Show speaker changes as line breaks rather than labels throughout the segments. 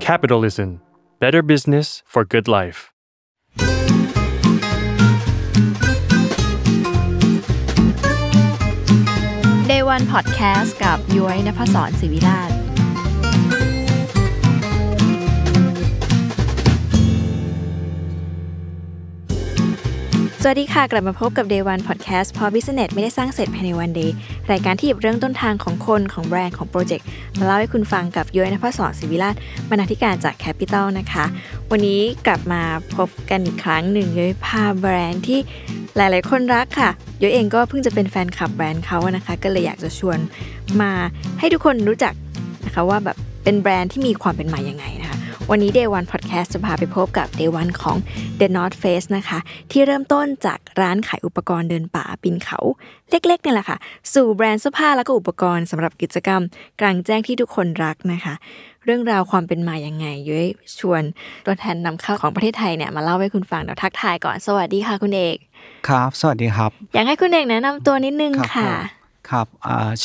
Capitalism Better Business for Good Life Day
One Podcast กับย้อยนภศรศิวิราช สวัสดีค่ะกลับมาพบกับ Day One Podcast เพราะ Business ไม่ได้สร้างเสร็จภายในวัน d a ยรายการที่หยิบเรื่องต้นทางของคนของแบรนด์ของโปรเจกต์มาเล่าให้คุณฟังกับย้อยนภศรศิวิราชบรรณาธิการจากแคปิตอลนะคะ วันนี้กลับมาพบกันอีกครั้งหนึ่งย้อยพาแบรนด์ที่หลายๆคนรักค่ะย้อยเองก็เพิ่งจะเป็นแฟนคลับแบรนด์เขานะคะก็เลยอยากจะชวนมาให้ทุกคนรู้จักนะคะว่าแบบเป็นแบรนด์ที่มีความเป็นมายังไงนะคะวันนี้ Day One Podcast จะพาไปพบกับ Day One ของ The North Face นะคะ ที่เริ่มต้นจากร้านขายอุปกรณ์เดินป่าปีนเขา เล็กๆนี่แหละค่ะ สู่แบรนด์เสื้อผ้าแล้วก็อุปกรณ์สำหรับกิจกรรม กลางแจ้งที่ทุกคนรักนะคะ เรื่องราวความเป็นมาอย่างไงยุ้ยชวนตัวแทนนำเข้าของประเทศไทยเนี่ยมาเล่าให้คุณฟังเดี๋ยวทักทายก่อนสวัสดีค่ะคุณเอก
ครับ สวัสดีครับ
อยากให้คุณเอกแนะนำตัวนิดนึงค่ะ
ครับ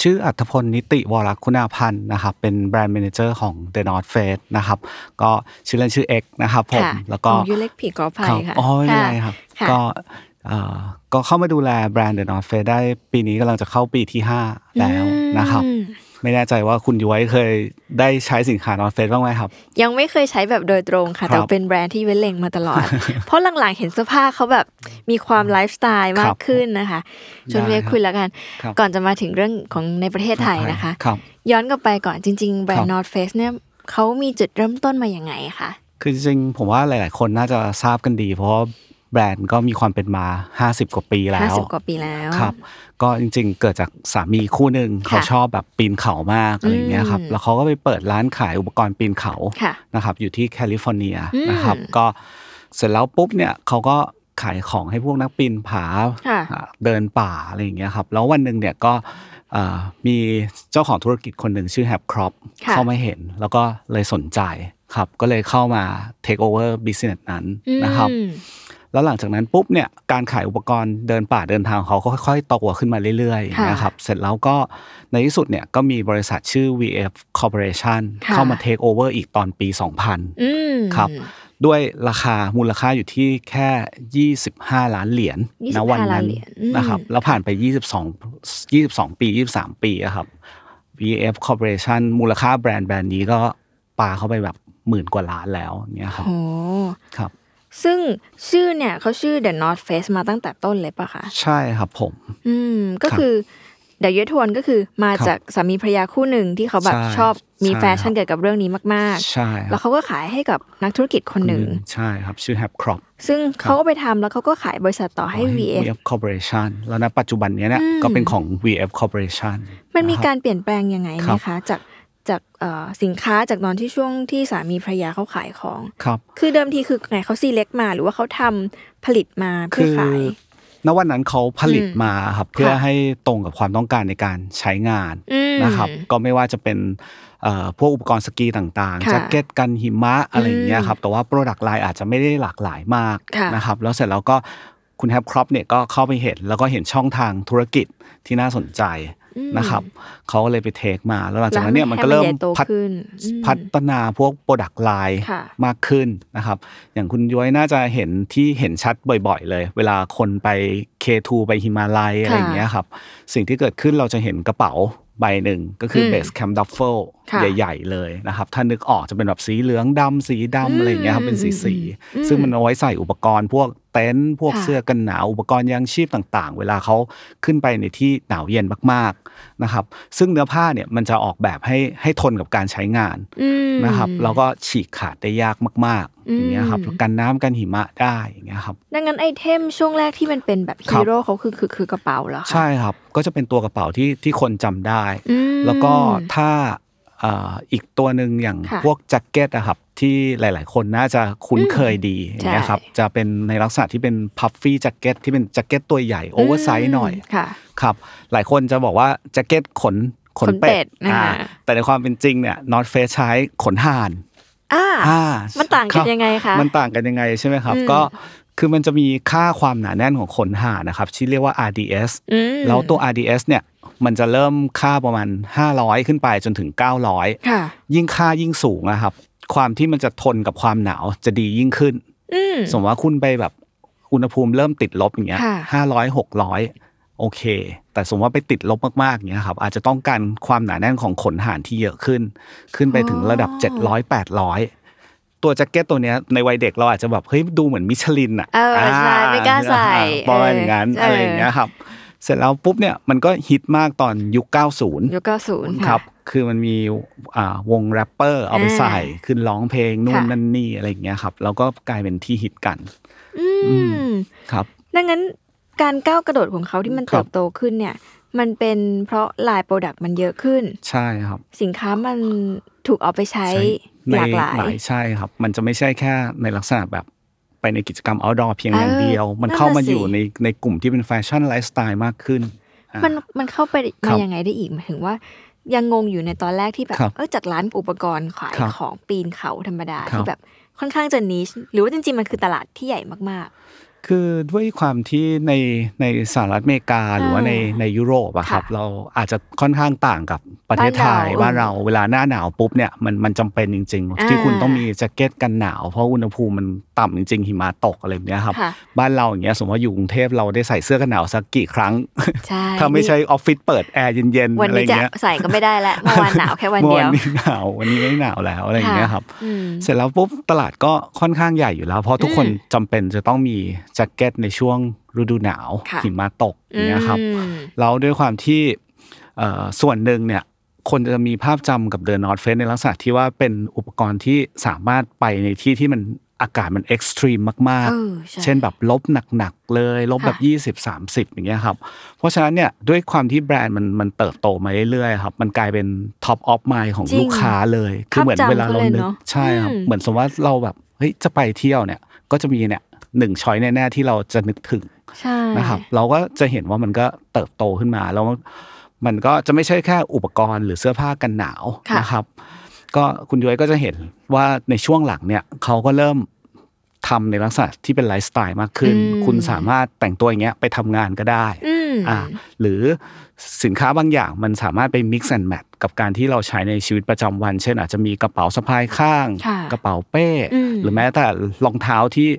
ชื่ออัธพลนิติวรคุณาพันธ์นะครับเป็นแบรนด์เมนเจอร์ของ The North Face นะครับก็ชื่อเล่นชื่อ X นะครับผมแล้วก็ยู
เล็กผีกอภัยค่ะอ๋อไม่เป็นไรครับก็
ก็เข้ามาดูแลแบรนด์ The North Face ได้ปีนี้กำลังจะเข้าปีที่ 5
แล้วนะครับ
ไม่แน่ใจว่าคุณย้ยเคยได้ใช้สินค้านอนเฟสบ้างไหมครับ
ยังไม่เคยใช้แบบโดยตรงค่ะ แต่เป็นแบรนด์ที่เวลเลงมาตลอด เพราะหลังๆเห็นเสื้อผ้าเขาแบบมีความไลฟ์สไตล์มากขึ้นนะคะ
ชวนเวคุยแล้วกัน ก่อน
จะมาถึงเรื่องของในประเทศไทยนะคะ ย้อนกลับไปก่อนจริงๆ แบรนด์นอตเฟสเนี่ยเขามีจุดเริ่มต้นมาอย่างไงคะ
คือจริงๆผมว่าหลาย ๆ คนน่าจะทราบกันดี เพราะแบรนด์ก็มีความเป็นมา50กว่าปีแล้ว50กว
่าปีแล้วครับ
ก็จริงๆ เกิดจากสามีคู่หนึ่งเขาชอบแบบปีนเขามากอะไรเงี้ยครับแล้วเขาก็ไปเปิดร้านขายอุปกรณ์ปีนเขา นะครับอยู่ที่แคลิฟอร์เนียนะครับก็เสร็จแล้วปุ๊บเนี่ยเขาก็ขายของให้พวกนักปีนผาเดินป่าอะไรอย่างเงี้ยครับแล้ววันหนึ่งเนี่ยก็มีเจ้าของธุรกิจคนหนึ่งชื่อแฮปครอปเข้ามาเห็น แล้วก็เลยสนใจครับ ก็เลยเข้ามาเทคโอเวอร์บิสเนสนั้นนะครับแล้วหลังจากนั้นปุ๊บเนี่ย การขายอุปกรณ์เดินป่าเดินทางเขาก็ค่อยๆตัวขึ้นมาเรื่อยๆนะครับ เสร็จแล้วก็ในที่สุดเนี่ย ก็มีบริษัทชื่อ VF Corporation เข้ามาเทคโอเวอร์อีกตอนปี
2000 ครับ
ด้วยราคามูลค่าอยู่ที่แค่ 25 ล้านเหรียญะวันนั้นนะครับ แล้วผ่านไป 22 22 ปี 23 ปีครับ VF Corporation มูลค่าแบรนด์แบรนด์นี้ก็ปาเข้าไปแบบหมื่นกว่าล้านแล้วเนี่ยครับโอ้ครับ
ซึ่งชื่อเนี่ยเขาชื่อ The North Face มาตั้งแต่ต้นเลยปะคะ
ใช่ครับผม
อืมก็คือเดยวยทวนก็คือมาจากสามีภรรยาคู่หนึ่งที่เขาแบบชอบมีแฟชั่นเกี่ยวกับเรื่องนี้มากๆใช่แล้วเขาก็ขายให้กับนักธุรกิจคนหนึ่ง
ใช่ครับชื่อ h a p Crop
ซึ่งเขาก็ไปทำแล้วเขาก็ขายบริษัทต่อให้ VF
Corporation แล้วนปัจจุบันนี้เนี่ยก็เป็นของ VF Corporation มันมีกา
รเปลี่ยนแปลงยังไงนะคะจากจากสินค้าจากตอนที่ช่วงที่สามีภรรยาเขาขายของ ครับ คือเดิมทีคือไงเขาซีเล็กมาหรือว่าเขาทำผลิตมาเพื่อขาย
ณวันนั้นเขาผลิตมาครับเพื่อให้ตรงกับความต้องการในการใช้งานนะครับก็ไม่ว่าจะเป็นพวกอุปกรณ์สกีต่างๆแจ็คเก็ตกันหิมะอะไรอย่างเงี้ยครับแต่ว่าโปรดักต์ไลน์อาจจะไม่ได้หลากหลายมากนะครับแล้วเสร็จแล้วก็คุณแฮปครอปเนี่ยก็เข้าไปเห็นแล้วก็เห็นช่องทางธุรกิจที่น่าสนใจนะครับเขาเลยไปเทคมา แล้วหลังจากนั้นเนี่ยมันก็เริ่มพัฒนาพวกโปรดักต์ไลน์มากขึ้นนะครับอย่างคุณย้อยน่าจะเห็นที่เห็นชัดบ่อยๆเลย เวลาคนไป K2 ไปฮิมาลัยอะไรอย่างเงี้ยครับ สิ่งที่เกิดขึ้นเราจะเห็นกระเป๋าใบหนึ่งก็คือเบสแคมดัฟเฟิลใหญ่ ๆ เลยนะครับ ถ้านึกออกจะเป็นแบบสีเหลืองดำ สีดำอะไรเงี้ยครับ เป็นสีสีซึ่งมันเอาไว้ใส่อุปกรณ์ พวกเต็นท์พวกเสื้อกันหนาวอุปกรณ์ยางชีพต่างๆ เวลาเขาขึ้นไปในที่ หนาวเย็นมากๆนะครับ ซึ่งเนื้อผ้าเนี่ย มันจะออกแบบให้ให้ทนกับการใช้งานนะครับ แล้วก็ฉีกขาดได้ยากมากๆอย่างเงี้ยครับ กันน้ำกันหิมะได้อย่างเงี้ยครับ
ดังนั้นไอเทม ช่วงแรกที่มันเป็นแบบฮีโร่เขาคือคือคือกระเป๋าเหรอคะ
ใช่ครับ ก็จะเป็นตัวกระเป๋าที่ที่คนจำได้ แล้วก็ถ้าอีกตัวหนึ่งอย่างพวกแจ็คเก็ตนะครับที่หลาย ๆ คนน่าจะคุ้นเคยดีนะครับจะเป็นในลักษณะที่เป็นพัฟฟี่แจ็คเก็ตที่เป็นแจ็คเก็ตตัวใหญ่โอเวอร์ไซส์หน่อยครับหลายคนจะบอกว่าแจ็คเก็ตขนขนเป็ดแต่ในความเป็นจริงเนี่ยนอตเฟสใช้ขนห่านอ่ามั
นต่างกันยังไงคะมัน
ต่างกันยังไงใช่ไหมครับก็คือมันจะมีค่าความหนาแน่นของขนห่านนะครับที่เรียกว่า RDS แล้วตัว RDS เนี่ยมันจะเริ่มค่าประมาณ 500 ขึ้นไปจนถึง 900ยิ่งค่ายิ่งสูงนะครับ ความที่มันจะทนกับความหนาวจะดียิ่งขึ้นสมมติว่าคุณไปแบบอุณหภูมิเริ่มติดลบอย่างเงี้ยห้าร้อยหกร้อยโอเค แต่สมมติว่าไปติดลบมาก ๆ อย่างเงี้ยครับ อาจจะต้องการความหนาแน่นของขนห่านที่เยอะขึ้น ขึ้นไปถึงระดับเจ็ดร้อยแปดร้อยตัวแจ็คเก็ตตัวเนี้ยในวัยเด็กเราอาจจะแบบเฮ้ยดูเหมือนมิชลินอ่ะเออใช่ไม่กล้าใส่ประมาณอย่างนั้นอะไรอย่างเงี้ยครับเสร็จแล้วปุ๊บเนี่ยมันก็ฮิตมากตอนยุค90ยุค90 ครับ คือมันมีวงแรปเปอร์เอาไปใส่ขึ้นร้องเพลงนู่นนั่นนี่ อะไรอย่างเงี้ยครับ แล้วก็กลายเป็นที่ฮิตกันอืมครับ
ดังนั้นการก้าวกระโดดของเขาที่มันเติบโตขึ้นเนี่ย มันเป็นเพราะลายโปรดักต์มันเยอะขึ้นใช่ครับ สินค้ามันถูกเอาไปใช้หลากหลาย
ใช่ครับ มันจะไม่ใช่แค่ในลักษณะแบบไปในกิจกรรม outdoor เพียงอย่างเดียว มันเข้ามาอยู่ในในกลุ่มที่เป็นแฟชั่นไลฟ์สไตล์มากขึ้น มัน
มันเข้าไปมายังไงได้อีกหมายถึงว่ายังงงอยู่ในตอนแรกที่แบบเออจัดร้านอุปกรณ์ขายของปีนเขาธรรมดาที่แบบค่อนข้างจะนิชหรือว่าจริงๆ มันคือตลาดที่ใหญ่มาก ๆ
คือด้วยความที่ในในสหรัฐอเมริกา หรือว่าในในยุโรปอะครับ เราอาจจะค่อนข้างต่างกับประเทศไทย บ้านเราเวลาหน้าหนาวปุ๊บเนี่ยมันมันจำเป็นจริงๆ ที่คุณต้องมีแจ็คเก็ตกันหนาว เพราะอุณหภูมิมันต่ำจริงๆ หิมะตกอะไรแบบนี้ครับ บ้านเราอย่างเงี้ยสมมติว่าอยู่กรุงเทพเราได้ใส่เสื้อกันหนาวสักกี่ครั้งถ้าไม่ใช่ออฟฟิศเปิดแอร์เย็นๆอะไรเงี้ยใ
ส่ก็ไม่ได้ละเมื่อวานหนาวแค่วันเดียววันนี้
หนาววันนี้ไม่หนาวแล้วอะไรอย่างเงี้ยครับเสร็จแล้วปุ๊บตลาดก็ค่อนข้างใหญ่อยู่แล้ว เพราะทุกคนจำเป็นจะต้องมีแจ็คเก็ตในช่วงฤดูหนาว หิมะตกเนี่ยครับแล้วด้วยความที่ส่วนหนึ่งเนี่ยคนจะมีภาพจำกับเดอะนอตเฟสในลักษณะที่ว่าเป็นอุปกรณ์ที่สามารถไปในที่ที่มันอากาศมันเอ็กซ์ตรีมมาก ๆเช่นแบบลบหนัก ๆ เลยลบแบบ 20 30อย่างเงี้ยครับ เพราะฉะนั้นเนี่ยด้วยความที่แบรนด์มันมันเติบโตมาเรื่อยๆครับมันกลายเป็นท็อปออฟไมล์ของลูกค้าเลยคือเหมือนเวลาเรานึกใช่ครับเหมือนสมมติว่าเราแบบเฮ้ยจะไปเที่ยวเนี่ยก็จะมีเนี่ยหนึ่งช้อยแน่ ๆ ที่เราจะนึกถึงนะครับเราก็จะเห็นว่ามันก็เติบโตขึ้นมาแล้วมันก็จะไม่ใช่แค่อุปกรณ์หรือเสื้อผ้ากันหนาวนะครับ ก็คุณย้อยก็จะเห็นว่าในช่วงหลังเนี่ยเขาก็เริ่มทำในลักษณะที่เป็นไลฟ์สไตล์มากขึ้น คุณสามารถแต่งตัวอย่างเงี้ยไปทำงานก็ได้อ่า หรือสินค้าบางอย่างมันสามารถไป mix and match กับการที่เราใช้ในชีวิตประจำวัน เช่นอาจจะมีกระเป๋าสะพายข้าง กระเป๋าเป้ หรือแม้แต่รองเท้าที่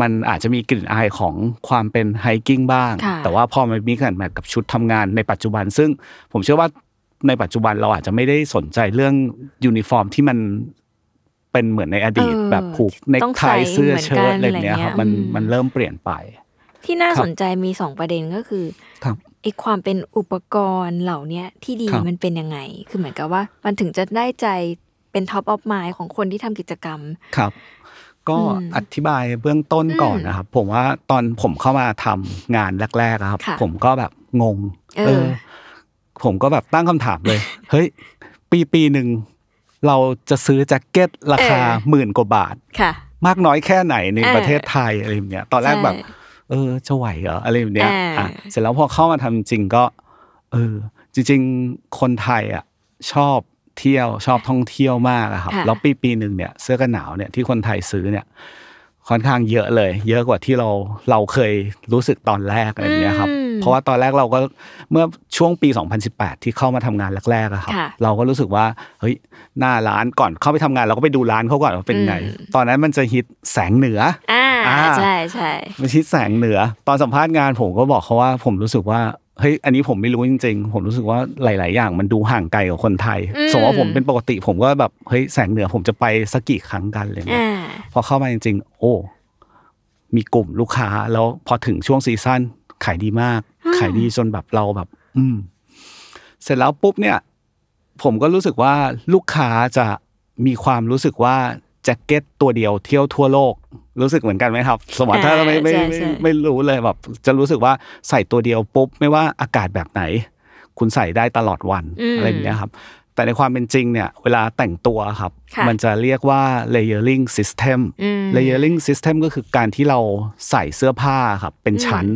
มันอาจจะมีกลิ่นอายของความเป็นไฮกิ้งบ้าง แต่ว่าพอมันกซ์แอนด์แมทกับชุดทำงานในปัจจุบัน ซึ่งผมเชื่อว่าในปัจจุบันเราอาจจะไม่ได้สนใจเรื่องยูนิฟอร์มที่มันเป็นเหมือนในอดีตแบบผูกในไทเสื้อเชิ้ตอะไรเงี้ยครับมันมันเริ่มเปลี่ยนไป
ที่น่าสนใจมีสองประเด็นก็คืออความเป็นอุปกรณ์เหล่านี้ที่ดีมันเป็นยังไง คือเหมือนกับว่า มันถึงจะได้ใจเป็นท็อปออฟไมล์ของคนที่ทำกิจกรรม
ครับ ก็อธิบายเบื้องต้นก่อนนะครับ ผมว่าตอนผมเข้ามาทำงานแรกๆครับ ผมก็แบบงง เออ ผมก็แบบตั้งคำถามเลย เฮ้ย ปีปีหนึ่งเราจะซื้อแจ็คเก็ตราคาหมื่นกว่าบาท ค่ะ มากน้อยแค่ไหนในประเทศไทยอะไรเงี้ย ตอนแรกแบบเออจะไหวเหรออะไรแบบเนี้ยอ่ะเสร็จแล้วพอเข้ามาทำจริงก็เออ จริงๆคนไทยอ่ะชอบเที่ยว ชอบท่องเที่ยวมากครับแล้วปีปีหนึ่งเนี่ย เสื้อกันหนาวเนี่ยที่คนไทยซื้อเนี่ยค่อนข้างเยอะเลย เยอะกว่าที่เราเราเคยรู้สึกตอนแรกอะไรเงี้ยครับเพราะว่าตอนแรกเราก็เมื่อช่วงปี 2018 ที่เข้ามาทำงานแรกๆอะครับเราก็รู้สึกว่าเฮ้ยหน้าร้านก่อนเข้าไปทำงานเราก็ไปดูร้านเขาก่อนว่าเป็นไง ตอนนั้นมันจะฮิตแสงเหนืออ่าใช่ใช่มันฮิตแสงเหนือตอนสัมภาษณ์งานผมก็บอกเขาว่าผมรู้สึกว่าเฮ้ย อันนี้ผมไม่รู้จริง ๆ ผมรู้สึกว่าหลายๆอย่างมันดูห่างไกลกับคนไทย สมมติว่าผมเป็นปกติผมก็แบบเฮ้ยแสงเหนือผมจะไปสักกี่ครั้งกันเลย พอเข้ามาจริงๆ โอ้มีกลุ่มลูกค้าแล้วพอถึงช่วงซีซั่นขายดีมาก ขายดีจนแบบเราแบบ อืม เสร็จแล้วปุ๊บเนี่ย ผมก็รู้สึกว่าลูกค้าจะมีความรู้สึกว่าแจ็คเก็ตตัวเดียวเที่ยวทั่วโลก รู้สึกเหมือนกันไหมครับ สมมติถ้าไม่ไม่ไม่รู้เลยแบบจะรู้สึกว่าใส่ตัวเดียวปุ๊บไม่ว่าอากาศแบบไหน คุณใส่ได้ตลอดวันอะไรอย่างเงี้ยครับแต่ในความเป็นจริงเนี่ย เวลาแต่งตัวครับ มันจะเรียกว่า layering system layering system ก็คือการที่เราใส่เสื้อผ้าครับ เป็นชั้น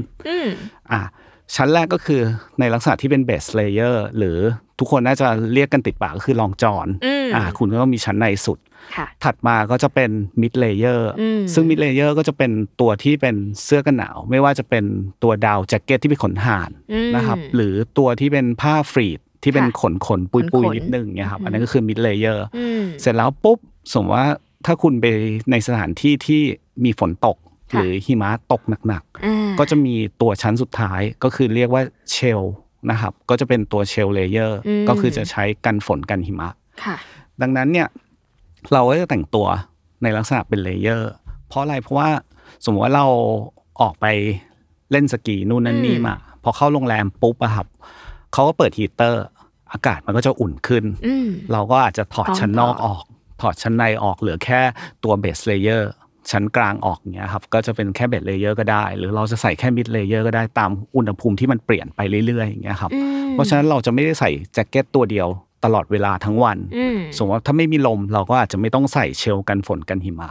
อ่าชั้นแรกก็คือในลักษณะที่เป็นเบสเลเยอร์หรือทุกคนน่าจะเรียกกันติดปากก็คือลองจอนอ่าคุณก็มีชั้นในสุดถัดมาก็จะเป็นมิดเลเยอร์ซึ่งมิดเลเยอร์ก็จะเป็นตัวที่เป็นเสื้อกันหนาว ไม่ว่าจะเป็นตัวดาวแจ็คเก็ตที่เป็นขนห่านนะครับหรือตัวที่เป็นผ้าฟรีดที่เป็นขนขนปุยปุยนิดนึงเนี่ยครับอันนั้นก็คือมิดเลเยอร์เสร็จแล้วปุ๊บ สมมติว่าถ้าคุณไปในสถานที่ที่มีฝนตก หรือหิมะตกหนัก ๆ ก็จะมีตัวชั้นสุดท้ายก็คือเรียกว่าเชลนะครับก็จะเป็นตัวเชลเลเยอร์ก็คือจะใช้กันฝนกันหิมะดังนั้นเนี่ยเราก็จะแต่งตัวในลักษณะเป็นเลเยอร์เพราะอะไรเพราะว่าสมมติว่าเราออกไปเล่นสกี นู่นนั่นนี่มาพอเข้าโรงแรม ปุ๊บอะครับ เขาก็เปิดฮีเตอร์อากาศมันก็จะอุ่นขึ้นเราก็อาจจะถอดชั้นนอกออก ถอดชั้นในออกเหลือแค่ตัวเบสเลเยอร์ชั้นกลางออกเงี้ยครับก็จะเป็นแค่เบสเลเยอร์ก็ได้ หรือเราจะใส่แค่มิดเลเยอร์ก็ได้ตามอุณหภูมิที่มันเปลี่ยนไปเรื่อยๆอย่างเงี้ยครับเพราะฉะนั้นเราจะไม่ได้ใส่แจ็คเก็ตตัวเดียวตลอดเวลาทั้งวันสมมติว่าถ้าไม่มีลมเราก็อาจจะไม่ต้องใส่เชลกันฝนกันหิมะ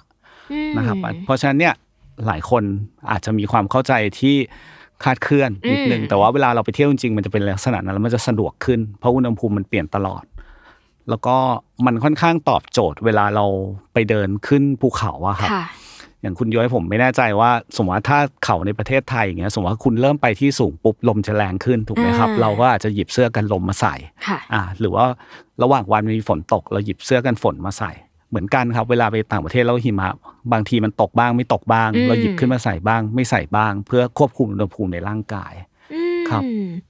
นะครับ เพราะฉะนั้นเนี่ยหลายคนอาจจะมีความเข้าใจที่คาดเคลื่อนนิดนึง แต่ว่าเวลาเราไปเที่ยวจริงมันจะเป็นลักษณะนั้นแล้วมันจะสะดวกขึ้นเพราะอุณหภูมิมันเปลี่ยนตลอด แล้วก็มันค่อนข้างตอบโจทย์ เวลาเราไปเดินขึ้นภูเขาอะครับอย่างคุณย้อยผมไม่แน่ใจว่า สมมติว่าถ้าเขาในประเทศไทยอย่างเงี้ย สมมติว่าคุณเริ่มไปที่สูงปุ๊บลมจะแรงขึ้นถูกไหมครับ เราก็อาจจะหยิบเสื้อกันลมมาใส่อ่าหรือว่าระหว่างวันมีฝนตก เราหยิบเสื้อกันฝนมาใส่ เหมือนกันครับ เวลาไปต่างประเทศแล้วหิมะ บางทีมันตกบ้าง ไม่ตกบ้าง เราหยิบขึ้นมาใส่บ้าง ไม่ใส่บ้าง เพื่อควบคุมอุณหภูมิในร่างกาย
ครับ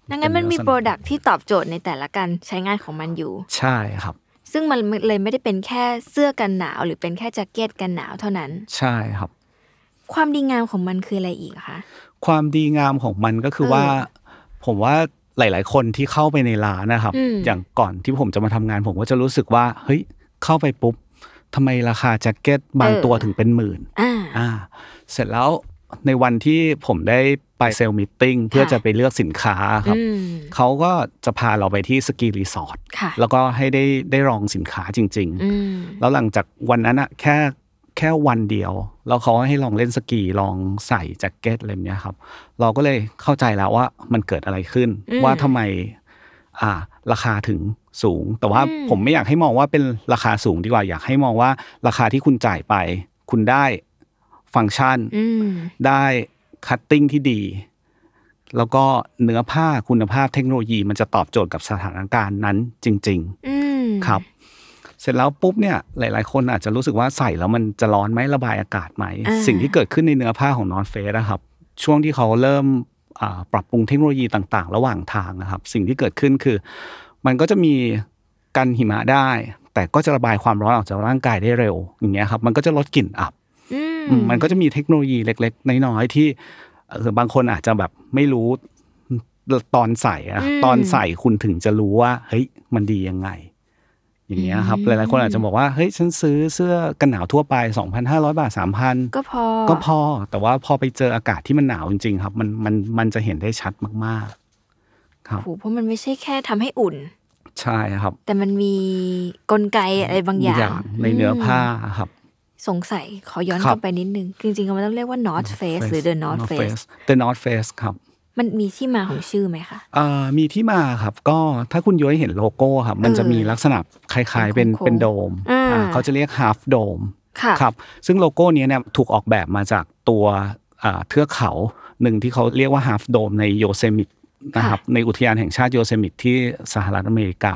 ดัง
นั้นมันมีโปรดักที่ตอบโจทย์ในแต่ละการใช้งานของมันอยู่ ใช่ครับซึ่งมันเลยไม่ได้เป็นแค่เสื้อกันหนาวหรือเป็นแค่แจ็คเก็ตกันหนาวเท่านั้น ใช่ครับ ความดีงามของมันคืออะไรอีกคะ
ความดีงามของมันก็คือว่า ผมว่าหลาย ๆ คนที่เข้าไปในร้านนะครับ อย่างก่อนที่ผมจะมาทำงาน ผมก็จะรู้สึกว่า เฮ้ย เข้าไปปุ๊บทำไมราคาแจ็คเก็ตบางตัวถึงเป็นหมื่นอ่าเสร็จแล้วในวันที่ผมได้ไปเซลมิทติ้งเพื่อจะไปเลือกสินค้าครับ เขาก็จะพาเราไปที่สกีรีสอร์ทแล้วก็ให้ได้ได้ลองสินค้าจริงๆ แล้วหลังจากวันนั้นอะแค่แค่วันเดียว แล้วเขาให้ลองเล่นสกีลองใส่แจ็คเก็ตอะไรเนี้ยครับ เราก็เลยเข้าใจแล้วว่ามันเกิดอะไรขึ้น ว่าทำไมอ่าราคาถึงสูง แต่ว่าผมไม่อยากให้มองว่าเป็นราคาสูงดีกว่าอยากให้มองว่าราคาที่คุณจ่ายไปคุณได้ฟังก์ชันได้คัตติ้งที่ดี แล้วก็เนื้อผ้าคุณภาพเทคโนโลยีมันจะตอบโจทย์กับสถานการณ์นั้นจริงๆครับ เสร็จแล้วปุ๊บเนี่ย หลายๆคนอาจจะรู้สึกว่าใส่แล้วมันจะร้อนไหมระบายอากาศไหม สิ่งที่เกิดขึ้นในเนื้อผ้าของนอนเฟสนะครับ ช่วงที่เขาเริ่มปรับปรุงเทคโนโลยีต่างๆ ระหว่างทางนะครับ สิ่งที่เกิดขึ้นคือ มันก็จะมีกันหิมะได้ แต่ก็จะระบายความร้อนออกจากร่างกายได้เร็วอย่างเงี้ยครับมันก็จะลดกลิ่นอับมันก็จะมีเทคโนโลยีเล็กๆ น้อยๆ ที่บางคนอาจจะแบบไม่รู้ตอนใส่อะตอนใส่คุณถึงจะรู้ว่าเฮ้ยมันดียังไง อย่างเงี้ยครับ หลายๆ คนอาจจะบอกว่าเฮ้ยฉันซื้อเสื้อกันหนาวทั่วไป 2,500 บาท 3,000ก็พอ ก็พอ แต่ว่าพอไปเจออากาศที่มันหนาวจริงๆ ครับ มันมันมันจะเห็นได้ชัดมากๆ ครับ
เพราะมันไม่ใช่แค่ทำให้อุ่น ใช่ครับ แต่มันมีกลไกอะไรบางอย่างในเนื้อผ้าครับสงสัย ขอย้อนกลับไปนิดนึง จริงๆมันต้องเรียกว่า North Face หรือ The North Face
The North Face ครับ
มันมีที่มาของชื่อไหมคะ
อ่มีที่มาครับ ก็ถ้าคุณย้อยเห็นโลโก้ครับ มันจะมีลักษณะคล้ายๆเป็นเป็นโดมอ่าเขาจะเรียก half dome ครับซึ่งโลโก้นี้เนี่ยถูกออกแบบมาจากตัวเทือกเขาหนึ่งที่เขาเรียกว่า half dome ในโยเซมิตนะครับในอุทยานแห่งชาติโยเซมิตที่สหรัฐอเมริกา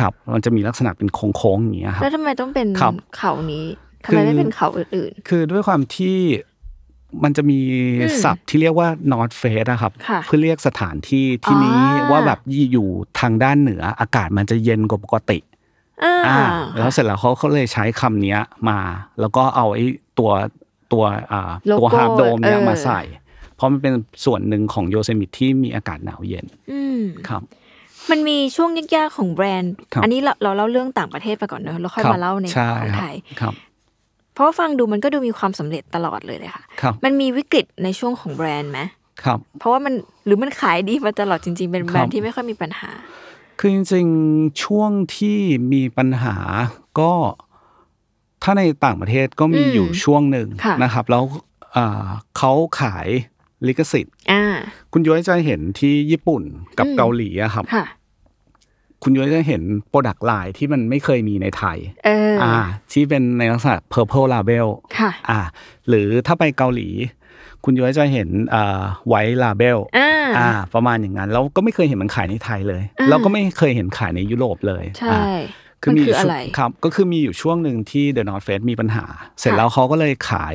ครับ มันจะมีลักษณะเป็นโค้งๆอย่างเงี้ยครับแล้ว
ทำไมต้องเป็นเขานี้ทำไมไม่เป็นเขาอื่น
ๆ คือด้วยความที่มันจะมีศัพท์ที่เรียกว่านอร์ทเฟสนะครับ เพื่อเรียกสถานที่ที่นี้ว่าแบบอยู่ทางด้านเหนืออากาศมันจะเย็นกว่าปกติอ่าแล้วเสร็จแล้วเขาเขาเลยใช้คำนี้มา แล้วก็เอาไอ้ตัวตัวอ่า ตัวฮาร์ดโดมเนี้ยมาใส่ เพราะมันเป็นส่วนหนึ่งของโยเซมิตที่มีอากาศหนาวเย็นครับ
มันมีช่วงยากๆของแบรนด์ อันนี้เราเราเล่าเรื่องต่างประเทศไปก่อนเนอะเราค่อยมาเล่าในของไทยเพราะฟังดูมันก็ดูมีความสำเร็จตลอดเลยเลยค่ะคมันมีวิกฤตในช่วงของแบรนด์ไหมครับ เพราะว่ามันหรือมันขายดีมาตลอดจริงๆ เป็นแบรนด์ที่ไม่ค่อยมีปัญหา
คือจริง ๆช่วงที่มีปัญหาก็ถ้าในต่างประเทศก็มีอยู่ช่วงหนึ่งนะครับ แล้วเขาขายลิขสิทธิ์คุณย้อยจะเห็นที่ญี่ปุ่นกับเกาหลีอะครับคุณยุ้ยจะเห็นโปรดักต์ไลน์ที่มันไม่เคยมีในไทยอ่าที่เป็นในลักษณะ purple label ค่ะอ่าหรือถ้าไปเกาหลี คุณยุ้ยจะเห็นอ่าไวท์ลาเบลอ่าประมาณอย่างนั้น แล้วก็ไม่เคยเห็นมันขายในไทยเลย แล้วก็ไม่เคยเห็นขายในยุโรปเลย ใช่คือมีอะไรครับ ก็คือมีอยู่ช่วงหนึ่งที่เดอะนอตเฟสมีปัญหา เสร็จแล้วเขาก็เลยขาย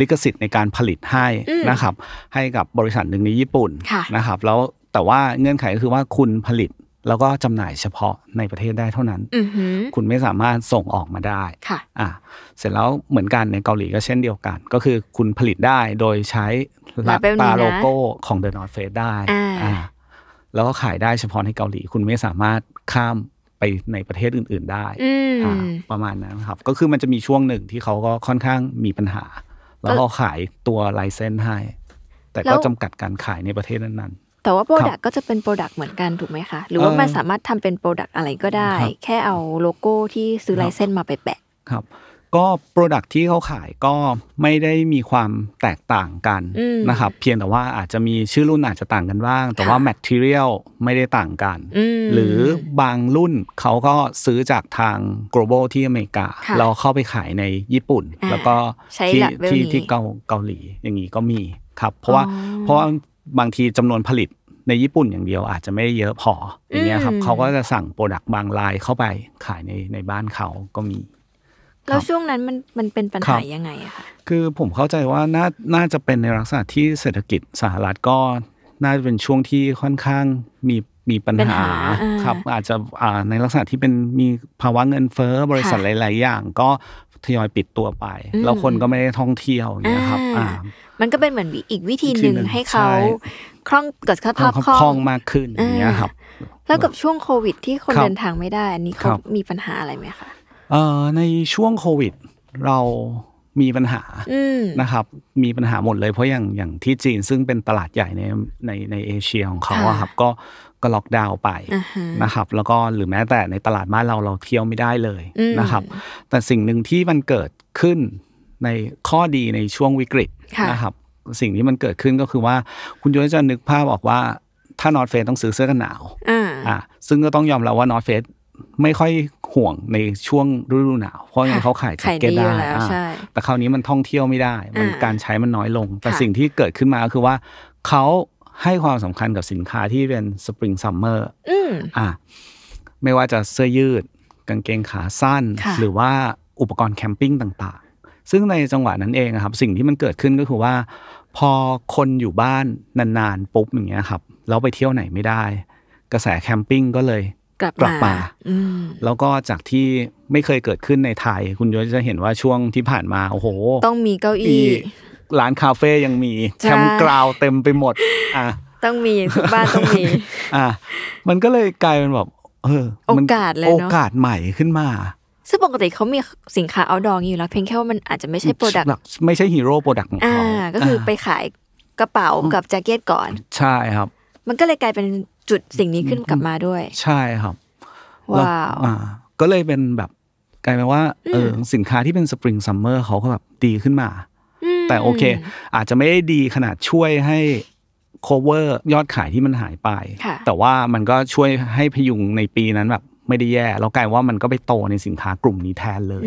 ลิขสิทธิ์ในการผลิตให้นะครับ ให้กับบริษัทหนึ่งในญี่ปุ่น นะครับ แล้วแต่ว่าเงื่อนไขก็คือว่าคุณผลิตแล้วก็จำหน่ายเฉพาะในประเทศได้เท่านั้น คุณไม่สามารถส่งออกมาได้ค่ะ อ่ะเสร็จแล้วเหมือนกันในเกาหลีก็เช่นเดียวกัน ก็คือคุณผลิตได้โดยใช้ลาปาโลโก้ของ The North Face ได้อ่าแล้วก็ขายได้เฉพาะในเกาหลี คุณไม่สามารถข้ามไปในประเทศอื่นๆ ได้ ประมาณ นั้นครับ ก็คือมันจะมีช่วงหนึ่งที่เขาก็ค่อนข้างมีปัญหา แล้วก็ขายตัวลายเส้นให้ แต่ก็จำกัดการขายในประเทศนั้น
แต่ว่าโปรดักก็จะเป็นโปรดักเหมือนกันถูกไหมคะ หรือว่ามันสามารถทำเป็นโปรดักอะไรก็ได้ แค่เอาโลโก้ที่ซื้อลายเส้นมาไปแปะ
ครับ ก็โปรดักที่เขาขายก็ไม่ได้มีความแตกต่างกัน นะครับเพียงแต่ว่าอาจจะมีชื่อรุ่นอาจจะต่างกันบ้าง แต่ว่าแมทเทียลไม่ได้ต่างกัน หรือบางรุ่นเขาก็ซื้อจากทาง global ที่อเมริกาเราเข้าไปขายในญี่ปุ่น แล้วก็ที่ที่เกาหลีอย่างนี้ก็มีครับ เพราะว่าเพราะบางทีจำนวนผลิตในญี่ปุ่นอย่างเดียวอาจจะไม่เยอะพออย่างเงี้ยครับเขาก็จะสั่งโปรดักต์บางรายเข้าไปขายในในบ้านเขาก็มี
แล้วช่วงนั้นมันมันเป็นปัญหายังไงอะคะ
คือผมเข้าใจว่าน่าน่าจะเป็นในลักษณะที่เศรษฐกิจสหรัฐก็น่าจะเป็นช่วงที่ค่อนข้างมีมีปัญหาครับอาจจะในลักษณะที่เป็นมีภาวะเงินเฟ้อบริษัทหลาย ๆ อย่างก็ทยอยปิดตัวไปแล้วคนก็ไม่ได้ท่องเที่ยวเนี่ยครับ อ่า
มันก็เป็นเหมือนอีกวิธีหนึ่งให้เขาคล่องเกิดขภาพคล่อง
มากขึ้นอย่างเงี้ยครับ
แล้วกับช่วงโควิดที่คนเดินทางไม่ได้อันนี้เขามีปัญหาอะไรไหมคะ
เอ่อในช่วงโควิด เรามีปัญหานะครับ มีปัญหาหมดเลย เพราะอย่างอย่างที่จีนซึ่งเป็นตลาดใหญ่ในในในเอเชียของเขาครับก็ก็ล็อกดาวน์ไปนะครับแล้วก็หรือแม้แต่ในตลาดบ้านเราเราเที่ยวไม่ได้เลยนะครับแต่สิ่งหนึ่งที่มันเกิดขึ้นในข้อดีในช่วงวิกฤตนะครับสิ่งที่มันเกิดขึ้นก็คือว่าคุณยุ้ยจะนึกภาพบอกว่า ถ้านอตเฟสต้องซื้อเสื้อกันหนาวอ่าซึ่งก็ต้องยอมรับว่านอตเฟสไม่ค่อยห่วงในช่วงฤดูหนาว เพราะยังเขาขายแจ็คเก็ตได้แต่คราวนี้มันท่องเที่ยวไม่ได้ มันการใช้มันน้อยลง แต่สิ่งที่เกิดขึ้นมาก็คือว่าเขาให้ความสำคัญกับสินค้าที่เป็นสปริงซัมเมอร์อ่า ไม่ว่าจะเสื้อยืด กางเกงขาสั้น หรือว่าอุปกรณ์แคมปิ้งต่าง ๆ ซึ่งในจังหวะนั้นเองครับ สิ่งที่มันเกิดขึ้นก็คือว่า พอคนอยู่บ้านนาน ๆ ปุ๊บอย่างเงี้ยครับ เราไปเที่ยวไหนไม่ได้ กระแสแคมปิ้งก็เลยกลับมาแล้วก็จากที่ไม่เคยเกิดขึ้นในไทย คุณยศจะเห็นว่าช่วงที่ผ่านมาโอ้โหต้องมีเก้าอี้ร้านคาเฟ่ยังมีแคมกราวเต็มไปหมดอ่ะ
ต้องมีทุกบ้านต้องมี
อ่ะมันก็เลยกลายเป็นแบบเออโอกาสเลยเนาะโอกาสใหม่ขึ้นมา
ซึ่งปกติเขามีสินค้าเอาดองอยู่แล้ว เพียงแค่ว่ามันอาจจะไม่ใช่โปรดักต์
ไม่ใช่ฮีโร่โปรดักต์ของเขา
ก็คือไปขายกระเป๋ากับแจ็คเก็ตก่อน ใช่ครับ มันก็เลยกลายเป็นจุดสิ่งนี้ขึ้นกลับมาด้วย
ใช่ครับว้าวก็เลยเป็นแบบ กลายเป็นว่าเออสินค้าที่เป็นสปริงซัมเมอร์เขาก็แบบดีขึ้นมาแต่โอเคอาจจะไม่ได้ดีขนาดช่วยให้ cover ยอดขายที่มันหายไป แต่ว่ามันก็ช่วยให้พยุงในปีนั้นแบบไม่ได้แย่ แล้วกลายว่ามันก็ไปโตในสินค้ากลุ่มนี้แทนเลย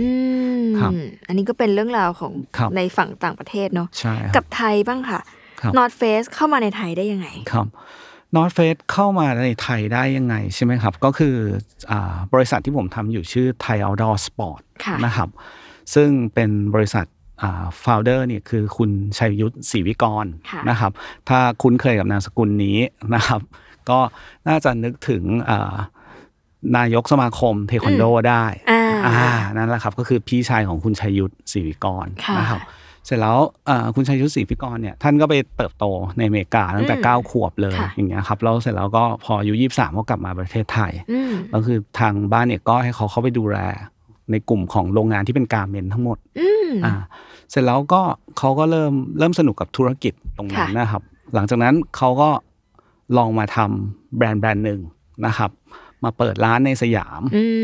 ครับ
อันนี้ก็เป็นเรื่องราวของในฝั่งต่างประเทศเนาะ กับไทยบ้างค่ะนอตเฟสเข้ามาในไทยได้ยังไง
ครับนอตเฟสเข้ามาในไทยได้ยังไงใช่ไหมครับ ก็คืออบริษัทที่ผมทำอยู่ชื่อไทยเอาดอร์สปอร์ตนะครับ ซึ่งเป็นบริษัทฟาวเดอร์เนี่ยคือคุณชัยยุทธศรีวิกรนะครับถ้าคุ้นเคยกับนามสกุลนี้นะครับก็น่าจะนึกถึงนายกสมาคมเทควันโดได้อ่านั่นแหละครับ ก็คือพี่ชายของคุณชัยยุทธศรีวิกรนะครับเสร็จแล้วคุณชัยยุทธศรีวิกรเนี่ยท่านก็ไปเติบโตในอเมริกาตั้งแต่9 ขวบเลยอย่างเงี้ยครับแล้วเสร็จแล้วก็พออายุ 23 ก็กลับมาประเทศไทย ก็คือทางบ้านเนี่ยก็ให้เขาเข้าไปดูแลในกลุ่มของโรงงานที่เป็นการเมนทั้งหมดอ่า เสร็จแล้วก็เขาก็เริ่มเริ่มสนุกกับธุรกิจตรงนั้นนะครับ หลังจากนั้นเขาก็ลองมาทำแบรนด์แบรนด์หนึ่งนะครับ มาเปิดร้านในสยาม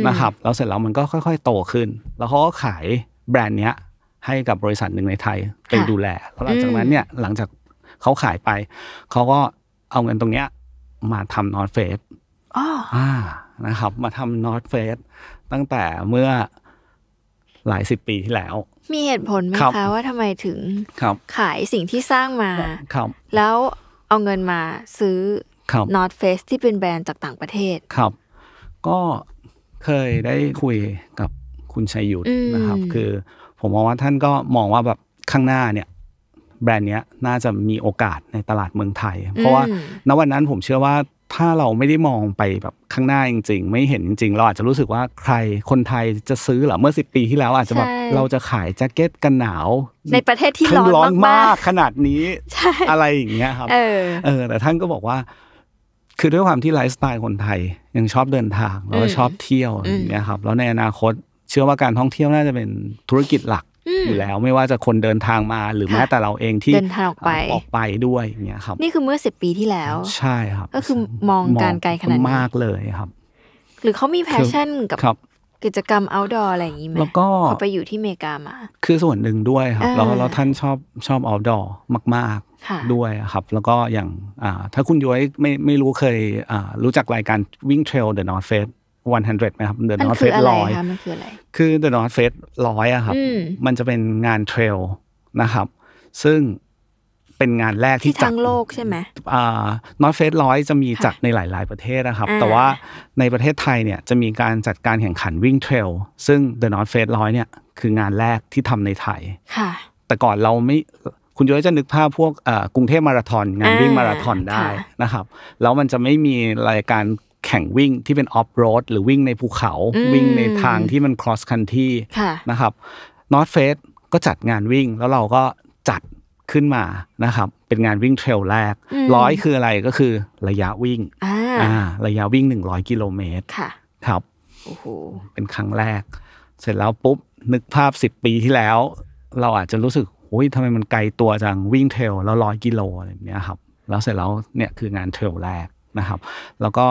นะครับ แล้วเสร็จแล้วมันก็ค่อย ๆ โตขึ้น แล้วเขาก็ขายแบรนด์เนี้ยให้กับบริษัทหนึ่งในไทยไปดูแลแล้วหลังจากนั้นเนี่ยหลังจากเขาขายไป เขาก็เอาเงินตรงเนี้ยมาทำนอนเฟสอ่านะครับมาทำนอตเฟสตั้งแต่เมื่อหลายสิบปีที่แล้ว มีเหตุผลไหมคะ ว่า
ทำไมถึงขายสิ่งที่สร้างมา แล้วเอาเงินมาซื้อนอตเฟสที่เป็นแบรนด์จากต่างประเทศ
ครับ ก็เคยได้คุยกับคุณชัยยุทธนะครับคือผมมองว่าท่านก็มองว่าแบบข้างหน้าเนี่ยแบรนด์เนี้ยน่าจะมีโอกาสในตลาดเมืองไทย เพราะว่าณวันนั้นผมเชื่อว่าถ้าเราไม่ได้มองไปแบบข้างหน้าจริงๆ ไม่เห็นจริงๆ เราอาจจะรู้สึกว่าใครคนไทยจะซื้อหรอเมื่อสิปีที่แล้ว อาจจะแบบเราจะขายแจ็คเก็ตกันหนาว ใน
ประเทศที่ร้อนมากข
นาดนี้อะไรอย่างเงี้ยครับเออ แต่ท่านก็บอกว่า คือด้วยความที่ไลฟ์สไตล์คนไทยยังชอบเดินทาง แล้วก็ชอบเที่ยวอย่างเงี้ยครับ แล้วในอนาคตเชื่อว่าการท่องเที่ยวน่าจะเป็นธุรกิจหลักอยู่แล้วไม่ว่าจะคนเดินทางมาหรือแม้แต่เราเองที่เดินทางออกไปออกไปด้วยเนี่ยครับ นี่ค
ือเมื่อสิบปีที่แล้ว
ใช่ครับ ก
็คือมองการไกลขนาด
มากเลยครับ
หรือเขามีแพชชั่นกับกิจกรรม outdoor อะไรอย่างนี้ไหมแล้วก็เขาไปอยู่ที่เมกามา
คือส่วนหนึ่งด้วยครับแล้วแล้วท่านชอบชอบ outdoor มาก ๆ ด้วยครับ แล้วก็อย่างถ้าคุณย้อยไม่ไม่รู้เคยรู้จักรายการวิ่งเทรลเดอะนอร์เฟสวันนไหมครับเดินนอตเฟสร้อยคือเดินนอตเฟสร้อยอะครับ มันจะเป็นงานเทรลนะครับ ซึ่งเป็นงานแรกที่จัดทั้งโลกใช่ไหมอ่านอตเฟสร้อยจะมีจัดในหลายๆประเทศนะครับ แต่ว่าในประเทศไทยเนี่ยจะมีการจัดการแข่งขันวิ่งเทรล ซึ่งเดินนอตเฟสร้อยเนี่ยคืองานแรกที่ทำในไทยค่ะแต่ก่อนเราไม่ คุณย้อยจะนึกภาพพวกกรุงเทพมาราธอน งานวิ่งมาราธอนได้นะครับ แล้วมันจะไม่มีรายการแข่งวิ่งที่เป็นออฟโรดหรือวิ่งในภูเขาวิ่งในทางที่มันครอสคันที่นะครับนอตเฟสก็จัดงานวิ่งแล้วเราก็จัดขึ้นมานะครับ เป็นงานวิ่งเทรลแรก ร้อยคืออะไรก็คือระยะวิ่งอ่าระยะวิ่งหนึ่งร้อยกิโลเมตรครับโอ้โหเป็นครั้งแรก เสร็จแล้วปุ๊บนึกภาพสิบปีที่แล้ว เราอาจจะรู้สึกโอ้ยทำไมมันไกลตัวจัง วิ่งเทรลแล้วร้อยกิโลอะไรแบบนี้ครับแล้วเสร็จแล้วเนี่ยคืองานเทรลแรกนะครับ แล้วก็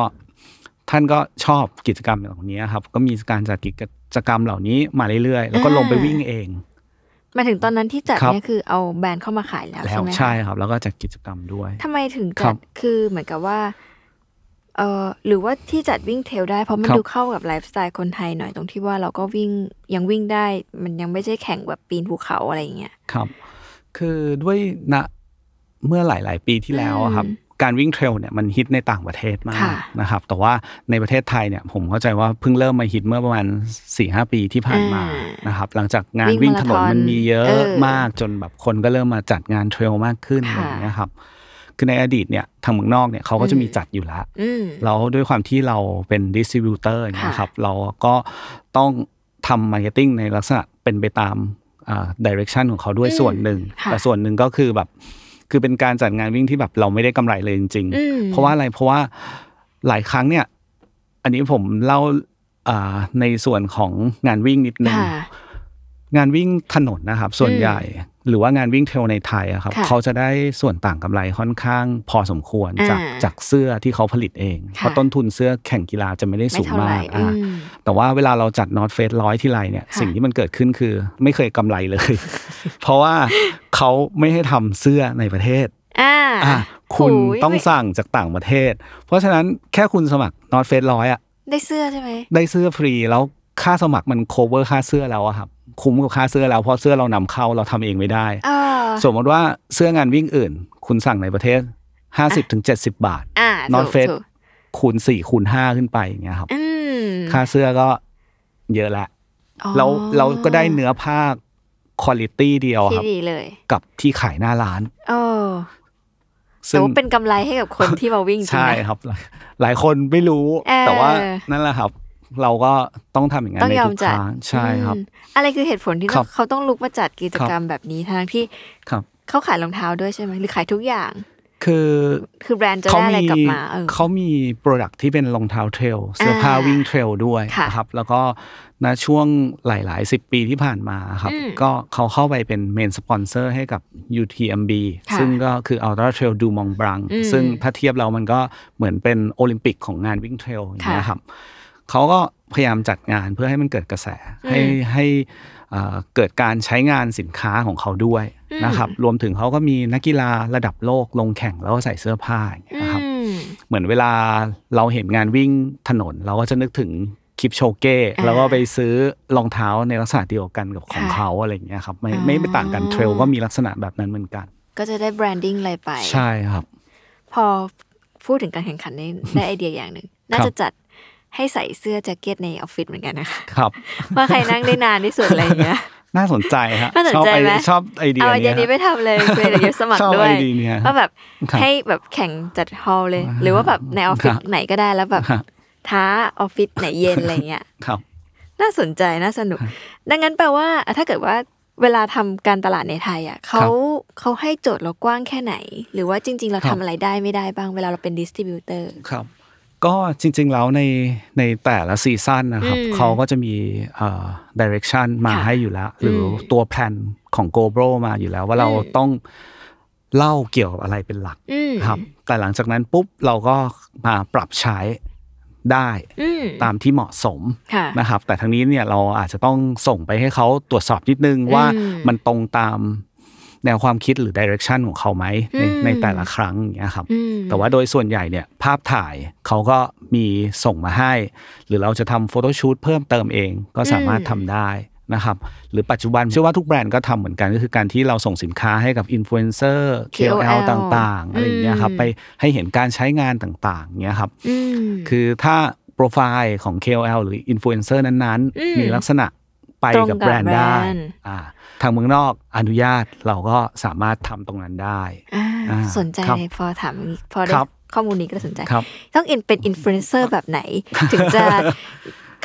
ท่านก็ชอบกิจกรรมเหล่านี้ ครับ ก็มีการจัดกิจกรรมเหล่านี้มาเรื่อยๆ แล้วก็ลงไปวิ่งเอง
มาถึงตอนนั้นที่จัดเนี่ยคือเอาแบรนด์เข้ามาขายแล้ว ใช่ไหมใช่
ครับ แล้วก็จัดกิจกรรมด้วย ทำไมถึงจัด
คือเหมือนกับว่า เออหรือว่าที่จัดวิ่งเทลได้ เพราะมันดูเข้ากับไลฟ์สไตล์คนไทยหน่อยตรงที่ว่าเราก็วิ่งยังวิ่งได้มันยังไม่ใช่แข่งแบบปีนภูเขาอะไรอย่างเงี้ย
ครับ คือด้วยนะเมื่อหลาย ๆ ปีที่แล้วครับการวิ่งเทรลเนี่ยมันฮิตในต่างประเทศมากนะครับแต่ว่าในประเทศไทยเนี่ย ผมเข้าใจว่าเพิ่งเริ่มมาฮิตเมื่อประมาณ4ี่หปีที่ผ่านมานะครับ หลังจากงานวิ่งถนนมันมีเยอะมากจนแบบคนก็เริ่มมาจัดงานเทรลมากขึ้นอะางเงี้ยครับคือในอดีตเนี่ยทางเมืองนอกเนี่ยเขาก็จะมีจัดอยู่แล้วแล้วด้วยความที่เราเป็นดิสติบิวเตอร์นะครับ เราก็ต้องทำมาร์เก็ตติ้งในลักษณะเป็นไปตามดิเรกชันของเขาด้วยส่วนหนึ่งแต่ส่วนหนึ่งก็คือแบบคือเป็นการจัดงานวิ่งที่แบบเราไม่ได้กำไรเลยจริงๆ เพราะว่าอะไร เพราะว่าหลายครั้งเนี่ย อันนี้ผมเล่าในส่วนของงานวิ่งนิดนึง งานวิ่งถนนนะครับส่วนใหญ่หรือว่างานวิ่งเทรลในไทยอะครับ เขาจะได้ส่วนต่างกำไรค่อนข้าง พอสมควรจากจากเสื้อที่เขาผลิตเอง เพราะต้นทุนเสื้อแข่งกีฬาจะไม่ได้สูงมากอ่าแต่ว่าเวลาเราจัดนอตเฟสร้อยที่ไรเนี่ยสิ่งที่มันเกิดขึ้นคือ ไม่เคยกำไรเลย เพราะว่าเขาไม่ให้ทำเสื้อในประเทศอ่าคุณต้องสั่งจากต่างประเทศ เพราะฉะนั้นแค่คุณสมัครนอตเฟสร้อยอะ
ได้เสื้อใช่ไหม
ได้เสื้อฟรีแล้วค่าสมัครมันโคเวอร์ค่าเสื้อแล้วอะครับคุ้มกับค่าเสื้อเราเพราะเสื้อเรานำเข้าเราทำเองไม่ได้สมมติว่าเสื้องานวิ่งอื่น คุณสั่งในประเทศห้าสิบถึงเจ็ดสิบบาทนอนเฟสคูณสี่คูณห้าขึ้นไปอย่างเงี้ยครับค่าเสื้อก็เยอะละเราเราก็ได้เนื้อผ้าคุณลิตี้เดียวครับกับที่ขายหน้าร้านโอ้ซึ่งเป็น
กำไรให้กับคนที่มาวิ่งใช่
ครับ หลายคนไม่รู้ แต่ว่านั่นแหละครับ เราก็ต้องทำอย่างนั้นในทุกครั้งใช่ครับ
อะไรคือเหตุผลที่เขาต้องลุกมาจัดกิจกรรมแบบนี้ทั้งที่ครับ เขาขายรองเท้าด้วยใช่ไหมหรือขายทุกอย่าง คือคือแบรนด์จะได้อะไรกลับมาเอ
อเขามีโปรดักที่เป็นรองเท้าเทรลเสื้อผ้าวิ่งเทรลด้วยคนะครับ แล้วก็นช่วงหลายๆ 10 ปีที่ผ่านมาครับ ก็เขาเข้าไปเป็นเมนสปอนเซอร์ให้กับ UTMB ซึ่งก็คือ Ultra Trail du Mont Blanc ซึ่งถ้าเทียบเรา มันก็เหมือนเป็นโอลิมปิกของงานวิ่งเทรลนะครับ เขาก็พยายามจัดงานเพื่อให้มันเกิดกระแส ให้ให้เกิดการใช้งานสินค้าของเขาด้วยนะครับ รวมถึงเขาก็มีนักกีฬาระดับโลกลงแข่งแล้วก็ใส่เสื้อผ้าอย่างเงี้ยครับเหมือนเวลาเราเห็นงานวิ่งถนน เราก็จะนึกถึงคลิปโชเก้ แล้วก็ไปซื้อรองเท้าในลักษณะเดียวกันกับของเขาอะไรอย่างเงี้ยครับไม่ไม่ต่างกันเทรลก็มีลักษณะแบบนั้นเหมือนกัน
ก็จะได้แบรนดิ้งอะไรไป ใช่ครับ พอพูดถึงการแข่งขันได้ไอเดียอย่างหนึ่งน่าจะจัดให้ใส่เสื้อแจ็คเก็ตในออฟฟิศเหมือนกันนะคะ
ครับว่าใครนั่งได้นานที่สุดอะไรเงี้ย น่าสนใจครั่สนใจไหมชอบไอเดียนี้เอาไอเดียนี้ไป
ทำเลยเลยเดี๋ยวสมัครด้วยว่าแบบให้แบบแข่งจัดฮอลเลย หรือว่าแบบในออฟฟิศไหนก็ได้แล้วแบบ ท้าออฟฟิศไหนเย็นอะไรเงี้ยครับ น่าสนใจน่าสนุกดังนั้นแปลว่า ถ้าเกิดว่าเวลาทำการตลาดในไทยอ่ะเขาเขาให้โจทย์เรากว้างแค่ไหน หรือว่าจริง ๆ เราทำอะไรได้ไม่ได้บ้างเวลาเราเป็นดิสติบิวเตอร์
ครับก็จริง ๆแล้วในในแต่ละซีซั่นนะครับเขาก็จะมีเอ่อดิเรกชันมาให้อยู่แล้ว หรือตัวแพลนของ g o b r o มาอยู่แล้วว่าเราต้องเล่าเกี่ยวกับอะไรเป็นหลักครับ แต่หลังจากนั้นปุ๊บ เราก็มาปรับใช้ได้ตามที่เหมาะสมนะครับ แต่ทางนี้เนี่ยเราอาจจะต้องส่งไปให้เขาตรวจสอบนิดนึงว่ามันตรงตามแนวความคิดหรือดิเรกชันของเขาไหมในในแต่ละครั้งอย่างเงี้ยครับแต่ว่าโดยส่วนใหญ่เนี่ยภาพถ่ายเขาก็มีส่งมาให้ หรือเราจะทำโฟโต้ชูตเพิ่มเติมเองก็สามารถทำได้นะครับหรือปัจจุบันเชื่อว่าทุกแบรนด์ก็ทำเหมือนกัน ก็คือการที่เราส่งสินค้าให้กับอินฟลูเอนเซอร์ KOL ต่างๆอะไรอย่างเงี้ยครับไปให้เห็นการใช้งานต่างๆเงี้ยครับคือถ้าโปรไฟล์ของ KOL หรืออินฟลูเอนเซอร์นั้นๆ มีลักษณะไปกับแบรนด์ได้ทางเมืองนอกอนุญาตเราก็สามารถทำตรงนั้นได้ สนใจ
พอถามพอได้ข้อมูลนี้ก็สนใจ ต้องเป็นอินฟลูเอนเซอร์แบบไหน ถึงจะ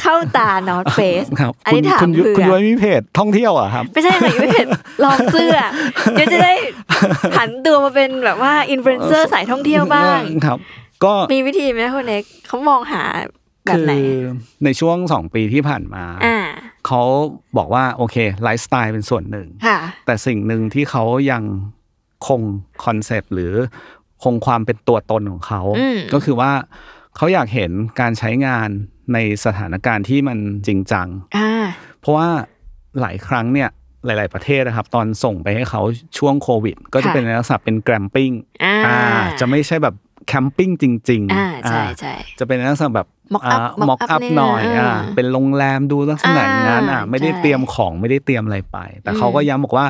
เข้าตานอตเฟสอันนี้ถามคือคุณยุ้ย
มีเพจท่องเที่ยวอ่ะครับ ไม่ใช่ค่ะยุ
เพจลองเสื้อเดี๋ยวจะได้หันตัวมาเป็นแบบว่าอินฟลูเอนเซอร์สายท่องเที่ยวบ้าง
ครับก็ม
ีวิธีไหมคุณเอกเขามองหา
แบบไหนในช่วงสองปีที่ผ่านมาเขาบอกว่าโอเคไลฟ์สไตล์เป็นส่วนหนึ่ง แต่สิ่งหนึ่งที่เขายังคงคอนเซปต์หรือคงความเป็นตัวตนของเขา ก็คือว่าเขาอยากเห็นการใช้งานในสถานการณ์ที่มันจริงจังเพราะว่าหลายครั้งเนี่ยหลาย ๆประเทศนะครับ ตอนส่งไปให้เขาช่วงโควิด ก็จะเป็นลักษณะเป็นแกรมปิ้งจะไม่ใช่แบบแคมปิ้งจริงๆ จะเป็นลักษณะแบบมอกอัพมอกอัพหน่อยอ่าเป็นโรงแรมดูลักษณะงานอ่าไม่ได้เตรียมของไม่ได้เตรียมอะไรไป แต่เขาก็ย้ำบอกว่า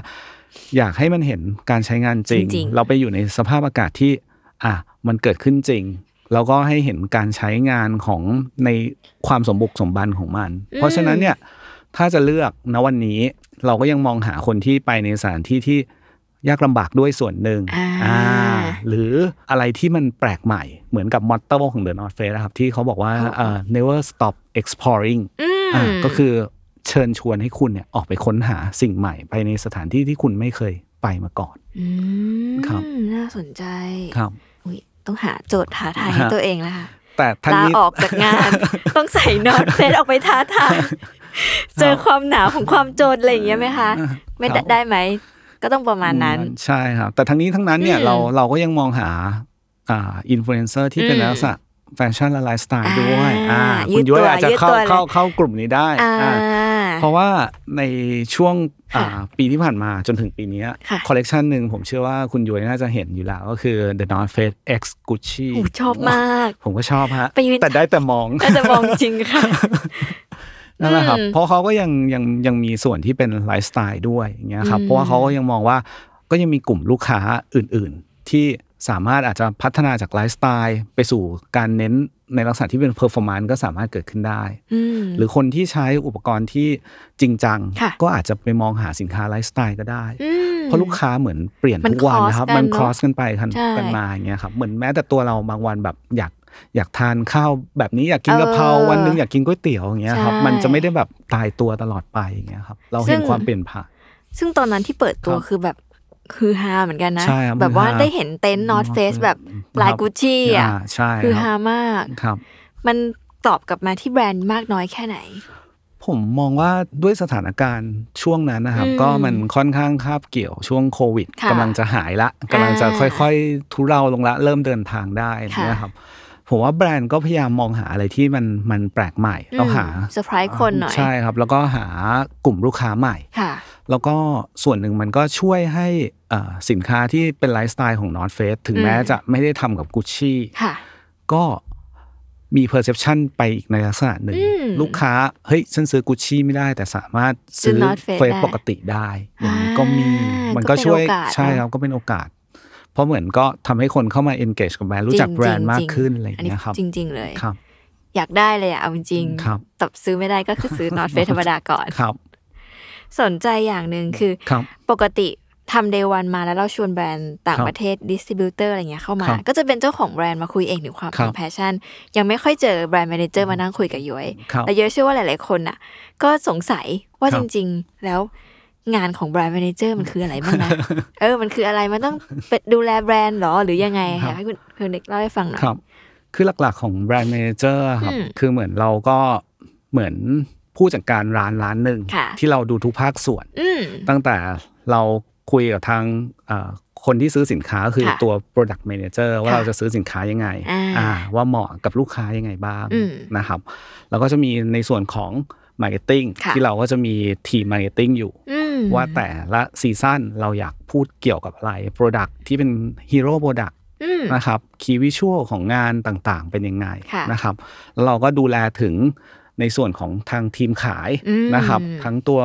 อยากให้มันเห็นการใช้งานจริง เราไปอยู่ในสภาพอากาศที่ อ่ะมันเกิดขึ้นจริง แล้วก็ให้เห็นการใช้งานของในความสมบุกสมบันของมัน เพราะฉะนั้นเนี่ยถ้าจะเลือกนะวันนี้ เราก็ยังมองหาคนที่ไปในสถานที่ที่ยากลำบากด้วยส่วนหนึ่ง หรืออะไรที่มันแปลกใหม่ เหมือนกับมอตโต์ของเดอะนอ t เฟ a นะครับ ที่เขาบอกว่า never stop exploring ก็คือเชิญชวนให้คุณเนี่ย ออกไปค้นหาสิ่งใหม่ ไปในสถานที่ที่คุณไม่เคยไปมาก่อน
ครับ น่าสนใจครับต้องหาโจทย์ท้าทายให้ตัวเองแล้วค่ะแต่ลาออกจากงานต้องใส่นอตเฟสออกไปท้าทาย เจอความหนาวของความโจทย์อะไรอย่างเงี้ยไหมคะ ไม่ได้ไหมก็ต้องประมาณนั้น
ใช่ครับ แต่ทั้งนี้ทั้งนั้นเนี่ยเราเราก็ยังมองหา อ่า อินฟลูเอนเซอร์ที่เป็นลักษณะแฟชั่นและไลฟ์สไตล์ด้วย อ่า คุณย้อยอาจจะเข้าเข้าเข้ากลุ่มนี้ได้อ่าเพราะว่าในช่วงปีที่ผ่านมาจนถึงปีนี้คอลเลกชันหนึ่งผมเชื่อว่าคุณยุ้ยน่าจะเห็นอยู่แล้วก็คือ The North Face X Gucci ชอบมาก ผมก็ชอบฮะแต่ได้แต่มองได้แต่
มองจริงค่ะ
นั่นแหละครับ เพราะเขาก็ยังยังยังมีส่วนที่เป็นไลฟ์สไตล์ด้วยอย่างเงี้ยครับ เพราะว่าเขาก็ยังมองว่าก็ยังมีกลุ่มลูกค้าอื่นๆ ที่สามารถอาจจะพัฒนาจากไลฟ์สไตล์ไปสู่การเน้นในลักษณะที่เป็นเพอร์ฟอร์มานซ์ก็สามารถเกิดขึ้นได้ หรือคนที่ใช้อุปกรณ์ที่จริงจัง ก็อาจจะไปมองหาสินค้าไลฟ์สไตล์ก็ได้ เพราะลูกค้าเหมือนเปลี่ยนทุกวันนะครับมันครอสกันไปกันมาอย่างเงี้ยครับเหมือนแม้แต่ตัวเราบางวันแบบอยากอยากทานข้าวแบบนี้ อยากกินกะเพราวันนึงอยากกินก๋วยเตี๋ยวอย่างเงี้ยครับมันจะไม่ได้แบบตายตัวตลอดไปอย่างเงี้ยครับ เราเห็นความเปลี่ยนผ่าน
ซึ่งตอนนั้นที่เปิดตัวคือแบบคือฮาเหมือนกันนะ แบบว่าได้เห็นเต็นท์นอตเฟสแบบลายกุชชี่อ่ะคือฮามากครับ มันตอบกลับมาที่แบรนด์มากน้อยแค่ไหน
ผมมองว่าด้วยสถานการณ์ช่วงนั้นนะครับ ก็มันค่อนข้างคาบเกี่ยวช่วงโควิดกำลังจะหายละกำลังจะค่อยๆทุเลาลงละเริ่มเดินทางได้นะครับผมว่าแบรนด์ก็พยายามมองหาอะไรที่มันมันแปลกใหม่ต้องหาเซ
อร์ไพรส์คนหน่อยใช่ค
รับแล้วก็หากลุ่มลูกค้าใหม่ค่ะแล้วก็ส่วนหนึ่งมันก็ช่วยให้สินค้าที่เป็นไลฟ์สไตล์ของนอตเฟสถึงแม้จะไม่ได้ทำกับกุชชี่ก็มีเพอร์เซพชันไปอีกในลักษณะหนึ่งลูกค้า เฮ้ยฉันซื้อกุชชี่ไม่ได้แต่สามารถซื้อเฟสปกติได้อย่างนี้ก็มีมันก็ช่วยใช่ครับก็เป็นโอกาสเพราะเหมือนก็ทำให้คนเข้ามา engage กับแบรนด์รู้จักแบรนด์มากขึ้นอะไรอย่างเงี้ยครับ จริง ๆเลยครับ
อยากได้เลยอะเอาจริงๆตับซื้อไม่ได้ก็คือซื้อนอตเฟธรรมดาก่อน ครับ สนใจอย่างหนึ่งคือ ปกติทำเดวันมาแล้วเราชวนแบรนด์ต่างประเทศดิสติบิวเตอร์อะไรเงี้ยเข้ามา ก็จะเป็นเจ้าของแบรนด์มาคุยเองถึงความแพชชั่นยังไม่ค่อยเจอแบรนด์แมเนเจอร์มานั่งคุยกับย้อยแต่ย้อยเชื่อว่าหลายๆคนอ่ะ ก็สงสัยว่าจริง ๆ แล้วงานของแบรนด์แมเนเจอร์มันคืออะไรบ้างนะเออ มันคืออะไร มันต้องดูแลแบรนด์หรอหรือยังไงค่ะให้คุณคุณเด็กเล่าให้ฟังหน่อยครั
บคือหลักๆของแบรนด์แมเนเจอร์ครับ คือเหมือนเราก็เหมือนผู้จัดการร้านร้านหนึ่งที่เราดูทุกภาคส่วนตั้งแต่เราคุยกับทางคนที่ซื้อสินค้าคือตัว product manager ว่าเราจะซื้อสินค้ายังไงว่าเหมาะกับลูกค้ายังไงบ้างนะครับแล้วก็จะมีในส่วนของ marketing ที่เราก็จะมีทีม marketing อยู่ว่าแต่ละซีซั่นเราอยากพูดเกี่ยวกับอะไร Product ที่เป็นฮีโร่โปรดักนะครับ คีวิชวลของงานต่างๆเป็นยังไงนะครับเราก็ดูแลถึงในส่วนของทางทีมขายนะครับ ทั้งตัว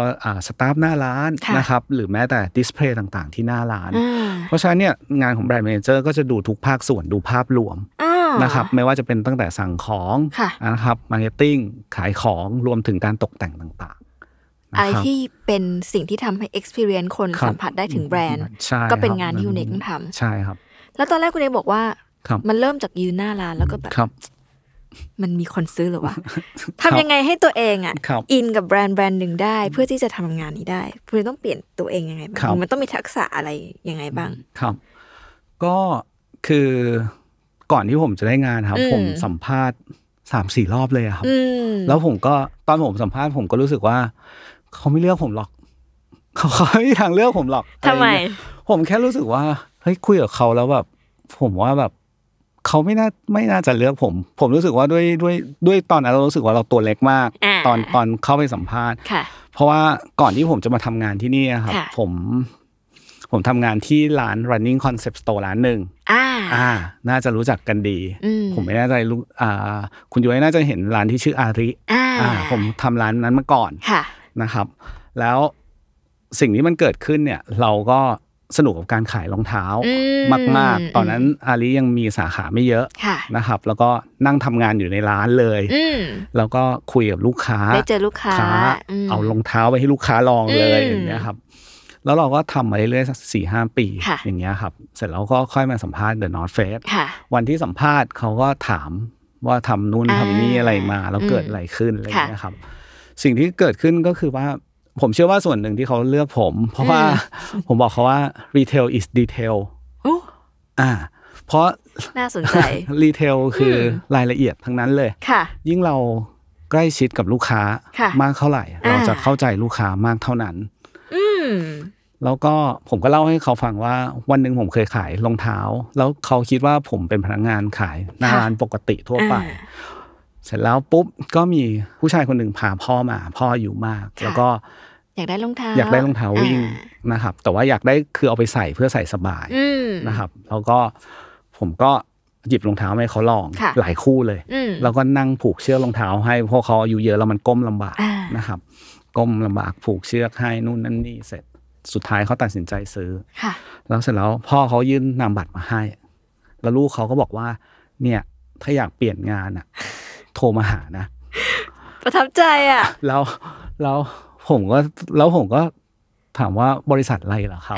สตาฟหน้าร้านนะครับ หรือแม้แต่ดิสเพลย์ต่างๆที่หน้าร้าน เพราะฉะนั้นเนี่ยงานของแบรนด์แมเนเจอร์ก็จะดูทุกภาคส่วนดูภาพรวมนะครับไม่ว่าจะเป็นตั้งแต่สั่งของนะครับมาร์เก็ตติ้งขายของรวมถึงการตกแต่งต่างๆอะไรที่
เป็นสิ่งที่ทำให้ experience คนสัมผัสได้ถึงแบรนด์ ก็เป็นงานที่ยูเนกต้องทำใช่ครับ แล้วตอนแรกคุณเอบอกว่า มันเริ่มจากยืนหน้าร้าน แล้วก็แบบมันมีคนซื้อหรือวะทำยังไงให้ตัวเองอ่ะอินกับแบรนด์แบรนด์หนึ่งได้ เพื่อที่จะทำงานนี้ได้ คุณต้องเปลี่ยนตัวเองยังไงบ้างมันต้องมีทักษะอะไรยังไงบ้าง
ครับ ก็คือก่อนที่ผมจะได้งานครับ ผมสัมภาษณ์สามสี่รอบเลยครับแล้วผมก็ตอนผมสัมภาษณ์ผมก็รู้สึกว่าเขาไม่เลือกผมหรอก เขาไม่มีทางเลือกผมหรอกทำไมผมแค่รู้สึกว่าเฮ้ยคุยกับเขาแล้วแบบ ผมว่าแบบเขาไม่น่าไม่น่าจะเลือกผม ผมรู้สึกว่าด้วยด้วยด้วยตอนนั้นเรารู้สึกว่าเราตัวเล็กมากตอนตอนเข้าไปสัมภาษณ์เพราะว่าก่อนที่ผมจะมาทำงานที่นี่ครับผม ผมทำงานที่ร้าน running concept store ร้านหนึ่งอ่า อ่า น่าจะรู้จักกันดีผมไม่แน่ใจลู้ อ่า คุณยุ้ยน่าจะเห็นร้านที่ชื่ออาริ อ่าผมทำร้านนั้นมาก่อนค่ะนะครับแล้วสิ่งที่มันเกิดขึ้นเนี่ย เราก็สนุกกับการขายรองเท้ามากๆ ตอนนั้นอาลียังมีสาขาไม่เยอะนะครับ แล้วก็นั่งทำงานอยู่ในร้านเลยแล้วก็คุยกับลูกค้า ได้เจอ
ลูกค้า เอา
รองเท้าไปให้ลูกค้าลองเลยอย่างเงี้ยครับแล้วเราก็ทำมาเรื่อยๆสักสี่ห้าปีอย่างเงี้ยครับ เสร็จแล้วก็ค่อยมาสัมภาษณ์เดอะนอตเฟสวันที่สัมภาษณ์เขาก็ถามว่าทำนู่นทำนี่อะไรมาแล้วเกิดอะไรขึ้นอะไรเงี้ยครับสิ่งที่เกิดขึ้นก็คือว่า ผมเชื่อว่าส่วนหนึ่งที่เขาเลือกผม เพราะว่าผมบอกเขาว่า retail is detail อ่าเพราะ น่าสนใจ retail คือรายละเอียดทั้งนั้นเลยค่ะ ยิ่งเราใกล้ชิดกับลูกค้ามากเท่าไหร่ เราจะเข้าใจลูกค้ามากเท่านั้นแล้วก็ผมก็เล่าให้เขาฟังว่าวันหนึ่งผมเคยขายรองเท้า แล้วเขาคิดว่าผมเป็นพนักงานขายในร้านปกติทั่วไปเสร็จแล้วปุ๊บก็มีผู้ชายคนหนึ่งพาพ่อมา พ่ออยู่มาก แล้วก็
อยากได้รองเท้าอยากได้รอ
งเท้าวิ่งนะครับ แต่ว่าอยากได้คือเอาไปใส่เพื่อใส่สบายนะครับแล้วก็ผมก็หยิบรองเท้าให้เขาลอง หลายคู่เลยแล้วก็นั่งผูกเชือกรองเท้าให้พวกเขาอยู่เยอะแล้วมันก้มลำบากนะครับ ก้มลำบากผูกเชือกให้นู่นนั่นนี่เสร็จสุดท้ายเขาตัดสินใจซื้อแล้วเสร็จแล้วพ่อเขายื่นนามบัตรมาให้ แล้วลูกเขาก็บอกว่า เนี่ยถ้าอยากเปลี่ยนงานอ่ะโทรมาหานะ
ประทับใจอ่ะ
แล้วแล้วผมก็แล้วผมก็ถามว่าบริษัทอะไรเหรอครับ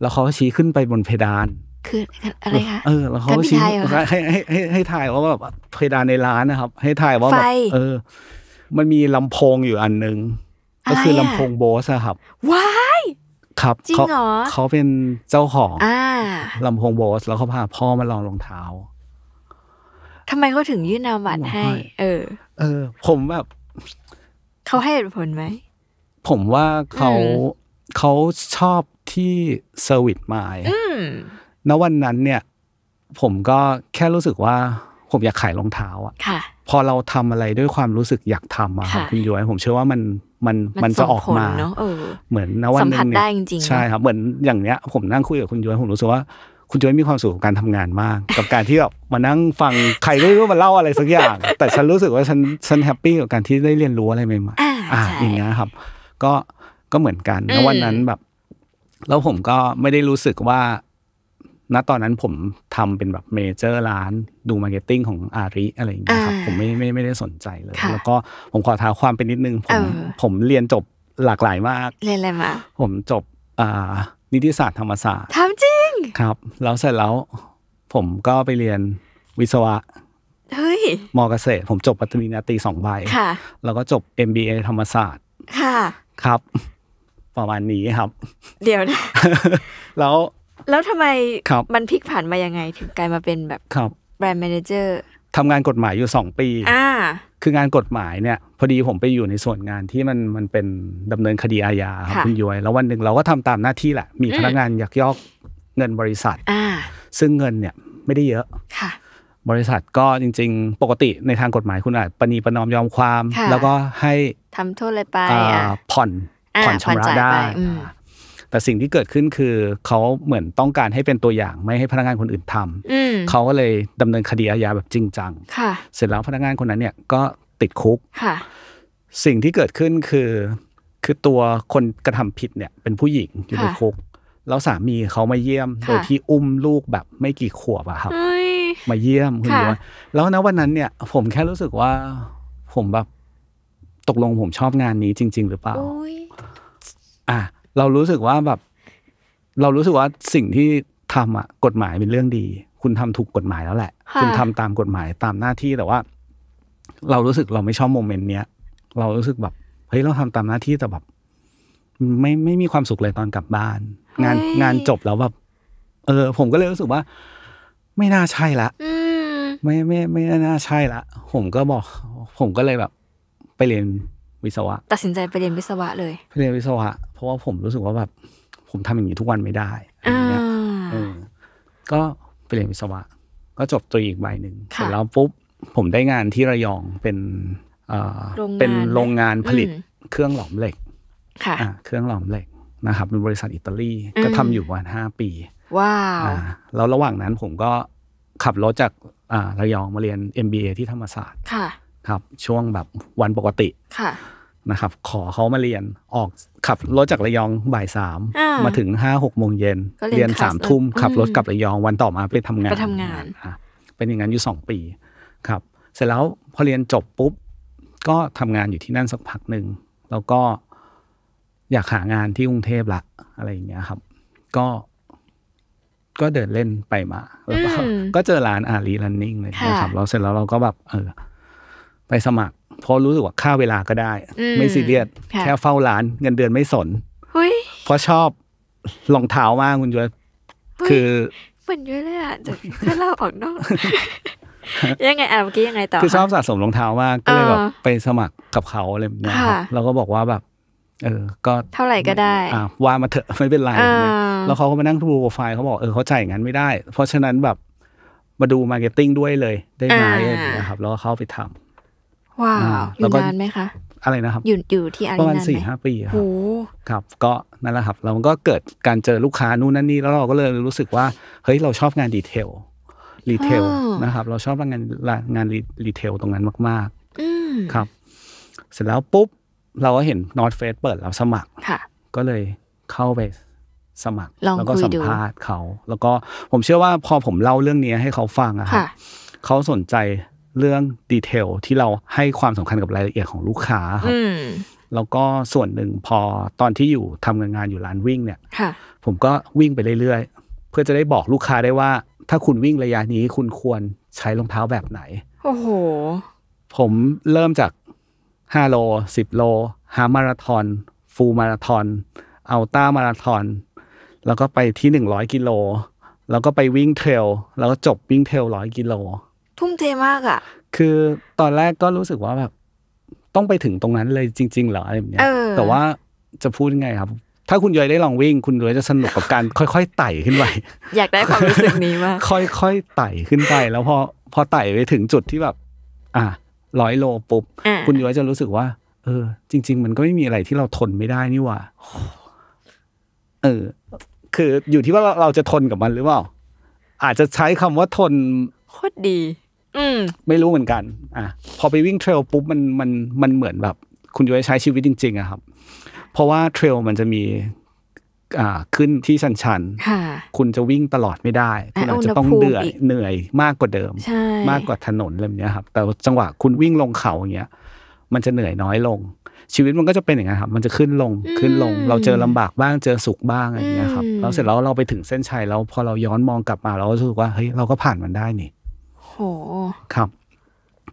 แล้วเขาชี้ขึ้นไปบนเพดาน
คืออะไรคะเอ
อ แล้วเขาชี้ให้ให้ให้ให้ถ่ายว่าแบบเพดานในร้านนะครับ ให้ถ่ายว่าแบบเออมันมีลำโพงอยู่อันนึงก็คือลำโพงโบสครับว้ายครับจริงเหรอเขาเป็นเจ้าของอลำโพงโบสแล้วเขาพาพ่อมาลองรองเท้า
ทำไมเขาถึงยื่นนามบัตรให้ เออ
เออ ผมแบบ
เขาให้เหตุผลไหม
ผมว่าเขาเขาชอบที่เซอร์วิสมายณวันนั้นเนี่ย ผมก็แค่รู้สึกว่า ผมอยากขายรองเท้าอ่ะพอเราทำอะไรด้วยความรู้สึกอยากทำอะค่ะคุณย้อยผมเชื่อว่ามันมันมันจะออกมาเหมือน ณวันนึงเนี่ยใช่ครับ เหมือนอย่างเนี้ย ผมนั่งคุยกับคุณย้อยผมรู้สึกว่าคุณจะไม่มีความสุขกับการทำงานมาก กับการที่แบบมานั่งฟังใครไม่รู้มาเล่าอะไรสักอย่าง แต่ฉันรู้สึกว่าฉันฉันแฮปปี้กับการที่ได้เรียนรู้อะไรใหม่ๆอ่าอย่างเงี้ยครับ ก็ก็เหมือนกันแล้ววันนั้นแบบ แล้วผมก็ไม่ได้รู้สึกว่า ณตอนนั้นผมทำเป็นแบบเมเจอร์ร้าน ดูมาร์เก็ตติ้งของอาริอะไรอย่างเงี้ยครับผมไม่ไม่ไม่ได้สนใจเลย แล้วก็ผมขอท้าความไปนิดนึงผมผมเรียนจบหลากหลายมากเรียนอะไรมาผมจบ อ่า นิติศาสตร์ธรรมศาสตร์ทำจครับแล้วเสร็จแล้วผมก็ไปเรียนวิศวะ เฮ้ยมอเกษตรผมจบปริญญาตรีสองใบค่ะแล้วก็จบ MBA ธรรมศาสตร์ ค่ะ ครับ ประมาณนี้ครับ เดี๋ยวนะแล้ว
แล้วทำไมมันพลิกผันมายังไง ถึงกลายมาเป็นแบบบแบรนด์แมเนเจอร์
ทำงานกฎหมายอยู่สองปีอ่าคืองานกฎหมายเนี่ย พอดีผมไปอยู่ในส่วนงานที่มันมันเป็นดำเนินคดีอาญาครับคุณย้อยแล้ววันหนึ่งเราก็ทำตามหน้าที่แหละมีพนักงานอยากยอกเงินบริษัท ซึ่งเงินเนี่ยไม่ได้เยอะ บริษัทก็จริง ๆ ปกติในทางกฎหมายคุณอาจปณีประนอมยอมความ แล้วก็ให้
ทำโทษอะไรไป
ผ่อน ผ่อนชำระได้ แต่สิ่งที่เกิดขึ้นคือเขาเหมือนต้องการให้เป็นตัวอย่างไม่ให้พนักงานคนอื่นทำ เขาก็เลยดำเนินคดีอาญาแบบจริงจัง เสร็จแล้วพนักงานคนนั้นเนี่ยก็ติดคุก สิ่งที่เกิดขึ้นคือคือตัวคนกระทำผิดเนี่ย เป็นผู้หญิงอยู่ในคุกแล้วสามีเขามาเยี่ยม โดยที่อุ้มลูกแบบ ไม่กี่ขวบอะครับมาเยี่ยมคุณย้วนแล้วนะวันนั้นเนี่ย ผมแค่รู้สึกว่า ผมแบบตกลงผมชอบงานนี้จริง ๆ หรือเปล่าอ่ะเรารู้สึกว่าแบบ เรารู้สึกว่าสิ่งที่ทำอะกฎหมายเป็นเรื่องดี คุณทำถูกกฎหมายแล้วแหละ คุณทำตามกฎหมายตามหน้าที่แต่ว่า เรารู้สึกเราไม่ชอบโมเมนต์เนี้ย เรารู้สึกแบบเฮ้ยเราทำตามหน้าที่แต่แบบไม่ไม่มีความสุขเลยตอนกลับบ้านงานงานจบแล้วแบบเออ ผมก็เลยรู้สึกว่า ไม่น่าใช่ละไม่ไม่ ไม่น่าใช่ละ ผมก็บอก ผมก็เลยแบบ ไปเรียนวิศวะ
ตัดสินใจไปเรียนวิศวะเลย
ไปเรียนวิศวะ เพราะว่าผมรู้สึกว่าแบบผมทำอย่างนี้ทุกวันไม่ได้อ่าี้ก็ไปเรียนวิศวะ ก็จบตัวอีกใบหนึ่งเสร็จแล้วปุ๊บผมได้งานที่ระยองเป็นเป็นโรงงานผลิตเครื่องหลอมเหล็ก ค่ะเครื่องหลอมเหล็กนะครับเป็นบริษัทอิตาลีก็ทำอยู่ประมาณห้าปี ว้าวแล้วระหว่างนั้นผมก็ขับรถจากระยองมาเรียน MBA ที่ธรรมศาสตร์ ค่ะครับช่วงแบบวันปกติ ค่ะนะครับ ขอเขามาเรียนออกขับรถจากระยองบ่ายสามมาถึงห้าหกโมงเย็น เรียนสามทุ่มขับรถกลับระยองวันต่อมาไปทำงานไปทำงาน เป็นอย่างนั้นอยู่สองปีครับ เสร็จแล้วพอเรียนจบปุ๊บ ก็ทำงานอยู่ที่นั่นสักพักหนึ่งแล้วก็อยากหางานที่กรุงเทพละอะไรอย่างเงี้ยครับ ก็ก็เดินเล่นไปมาแล้วก็ก็เจอร้านอารีรันนิ่งเลยนะครับ เราเสร็จแล้วเราก็แบบ เออไปสมัครเพราะรู้สึกว่าค่าเวลาก็ได้ ไม่ซีเรียสแค่เฝ้าร้านเงินเดือนไม่สนเพราะชอบรองเท้ามากคุณจ้วยคือ
เหมือนย้วยเลยอ่ะจะถ้าเล่าออกนอก ยังไงอ่ะเมื่อกี้ยังไงต่อคือชอบ
สะสมรองเท้ามากก็เลยแบบไปสมัครกับเขาอะไรแบบนี้เราก็บอกว่าแบบเออ ก็เท
่าไหร่ก็ได้อ่า
ว่ามาเถอะไม่เป็นไรแล้วเขาก็มานั่งดูโปรไฟล์เขาบอก เออเขาจ่ายงั้นไม่ได้ เพราะฉะนั้นแบบมาดูมาร์เก็ตติ้งด้วยเลย ได้ไหมนะครับ แล้วเขาไปท
ำว้าว อยู่นานไหมคะ อะไรนะครับ อยู่อยู่ที่อะไรนาประมาณสี่ห้า
ปีครับครับ ก็นั่นแหละครับ เราก็เกิดการเจอลูกค้านู่นนั่นนี่แล้วเราก็เลยรู้สึกว่า เฮ้ยเราชอบงานดีเทลรีเทลนะครับ เราชอบงานงานรีเทลตรงนั้นมากๆครับ เสร็จแล้วปุ๊บเราก็เห็นนอตเฟสเปิดเราสมัครก็เลยเข้าไปสมัคร แล้วก็สัมภาษณ์เขา แล้วก็ผมเชื่อว่าพอผมเล่าเรื่องนี้ให้เขาฟังอะค่ะเขาสนใจเรื่องดีเทล ที่เราให้ความสำคัญกับรายละเอียดของลูกค้าครับแล้วก็ส่วนหนึ่งพอตอนที่อยู่ทำงานงาน อยู่ร้านวิ่ง เนี่ยผมก็วิ่งไปเรื่อยๆ เพื่อจะได้บอกลูกค้าได้ว่า ถ้าคุณวิ่งระยะนี้ คุณควรใช้รองเท้าแบบไหนโอ้โหผมเริ่มจาก5 โล 10 โลฮามาราทอน ฟูมาราทอนอัลต้ามาราทอน แล้วก็ไปที่ 100กิโลแล้วก็ไปวิ่งเทรลแล้วก็จบวิ่งเทรลร้อยกิโล
ทุ่มเทมากอะ่ะ
คือตอนแรกก็รู้สึกว่าแบบ ต้องไปถึงตรงนั้นเลยจริง ๆ เหรออะไรแบบเนี้ยแต่ว่าจะพูดไงครับ ถ้าคุณย้อยได้ลองวิ่งคุณย้อยจะสนุกกับการค่อยๆไต่ขึ้นไป
อยากได้ความรู้
สึกนี้มากค่อยๆไต่ขึ้นไป แล้วพอพอไต่ไปถึงจุดที่แบบ อ่ะร้อยโลปุ๊บ คุณย้อยจะรู้สึกว่า เออ จริง ๆ มันก็ไม่มีอะไรที่เราทนไม่ได้นี่ว่าเออ คืออยู่ที่ว่าเราเราจะทนกับมันหรือเปล่า อาจจะใช้คำว่าทนโคตรดี อืมไม่รู้เหมือนกันอ่ะพอไปวิ่งเทรลปุ๊บมันมันมันเหมือนแบบ คุณย้อยใช้ชีวิตจริง ๆอะครับ เพราะว่าเทรลมันจะมีขึ้นที่ชันชันคุณจะวิ่งตลอดไม่ได้คุณอาจจะต้องเหนื่อยเหนื่อยมากกว่าเดิมมากกว่าถนนอะไรเนี้ยครับแต่จังหวะคุณวิ่งลงเขาอย่างเงี้ยมันจะเหนื่อยน้อยลง ชีวิตมันก็จะเป็นอย่างนั้นครับ มันจะขึ้นลงขึ้นลง เราเจอลำบากบ้างเจอสุขบ้างอะไรเงี้ยครับแล้วเสร็จแล้วเราไปถึงเส้นชัยแล้วพอเราย้อนมองกลับมาเราก็รู้สึกว่าเฮ้ยเราก็ผ่านมันได้นี่โหครับ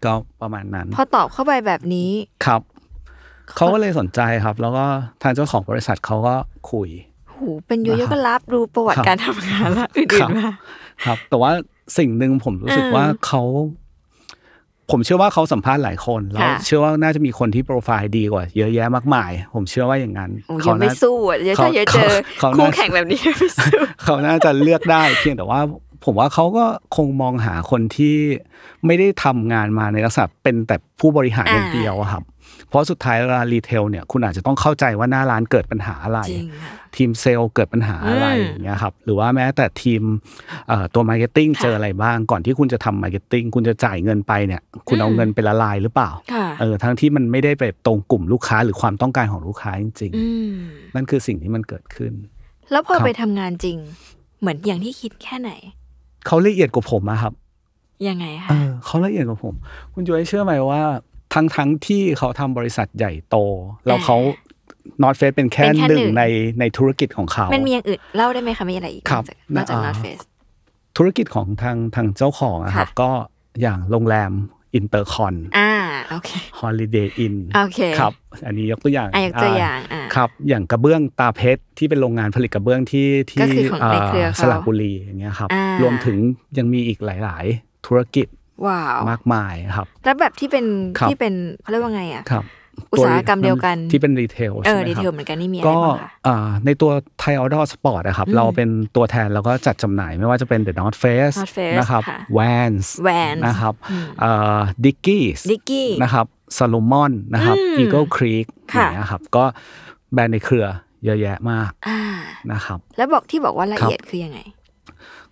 ก็ประมาณนั้น พอ
ตอบเข้าไปแบบนี้
ครับเขาก็เลยสนใจครับ แล้วก็ทางเจ้าของบริษัทเขาก็คุย
หูเป็นยุยก็รับรู้ประวัติการทำงานแล้วอื่นๆมา
ครับ แต่ว่าสิ่งหนึ่งผมรู้สึกว่าเขาผมเชื่อว่าเขาสัมภาษณ์หลายคนแล้ว เชื่อว่าน่าจะมีคนที่โปรไฟล์ดีกว่า เยอะแยะมากมายผมเชื่อว่าอย่างนั้นเขาไม่สู้อ่ะเยอะเจอคู่แข่ง
แบบนี้ไม่สู
้เขาน่าจะเลือกได้ เพียงแต่ว่าผมว่าเขาก็คงมองหาคนที่ไม่ได้ทำงานมาในลักษณะเป็นแต่ผู้บริหารอย่างเดียวครับ เพราะสุดท้ายเวลารีเทลเนี่ยคุณอาจจะต้องเข้าใจว่าหน้าร้านเกิดปัญหาอะไรทีมเซลล์เกิดปัญหาอะไรอย่างเงี้ยครับ หรือว่าแม้แต่ทีมตัวมาร์เก็ตติ้งเจออะไรบ้างก่อนที่คุณจะทำมาร์เก็ตติ้งคุณจะจ่ายเงินไปเนี่ย คุณเอาเงินไปละลายหรือเปล่าเออทั้งที่มันไม่ได้ไปตรงกลุ่มลูกค้า หรือความต้องการของลูกค้าจริงๆ นั่นคือสิ่งที่มันเกิดขึ้น
แล้วพอไปทำงานจริง เหมือนอย่างที่คิดแค่ไหน
เขาละเอียดกว่าผมอะครับยังไงคะเออเขาละเอียดกว่าผม คุณจ้ยเชื่อไหมว่าทั้งทั้งที่เขาทำบริษัทใหญ่โต แล้วเขานอตเฟสเป็นแค่หนึ่งในในธุรกิจของเขา มัน
มีอย่างอื่น เล่าได้ไหมคะมีอะไรอีก
นอกจากนอตเฟสธุรกิจของทางทางเจ้าของอะครับ ก็อย่างโรงแรมอินเตอร์คอนอ่าโอเคฮอลิเดย์อินโอเคครับ อันนี้ยกตัวอย่างอ่ายกตัวอย่างอ่าครับอย่างกระเบื้องตาเพชร ที่เป็นโรงงานผลิตกระเบื้องที่ที่สระบุรีอย่างเงี้ยครับรวมถึงยังมีอีกหลายๆ ธุรกิจว้าวมากมายครับ
แล้วแบบที่เป็นที่เป็นเขาเรียกว่าไงอ่ะครับ
อุตสาหกรรมเดียวกันที่เป็นรีเทลเออรีเทลเหมือนกันนี่มีอะไรบ้างคะในตัวไทยออดอร์สปอร์ตนะครับเราเป็นตัวแทนแล้วก็จัดจำหน่ายไม่ว่าจะเป็น The North Face นะครับ Vans นะครับดิกกี้นะครับซาลูมอนนะครับอีเกิลครีกอย่างเงี้ยครับก็แบรนด์ในเครือเยอะแยะมากนะครับ
แล้วบอกที่บอกว่าละเอียดคือยังไง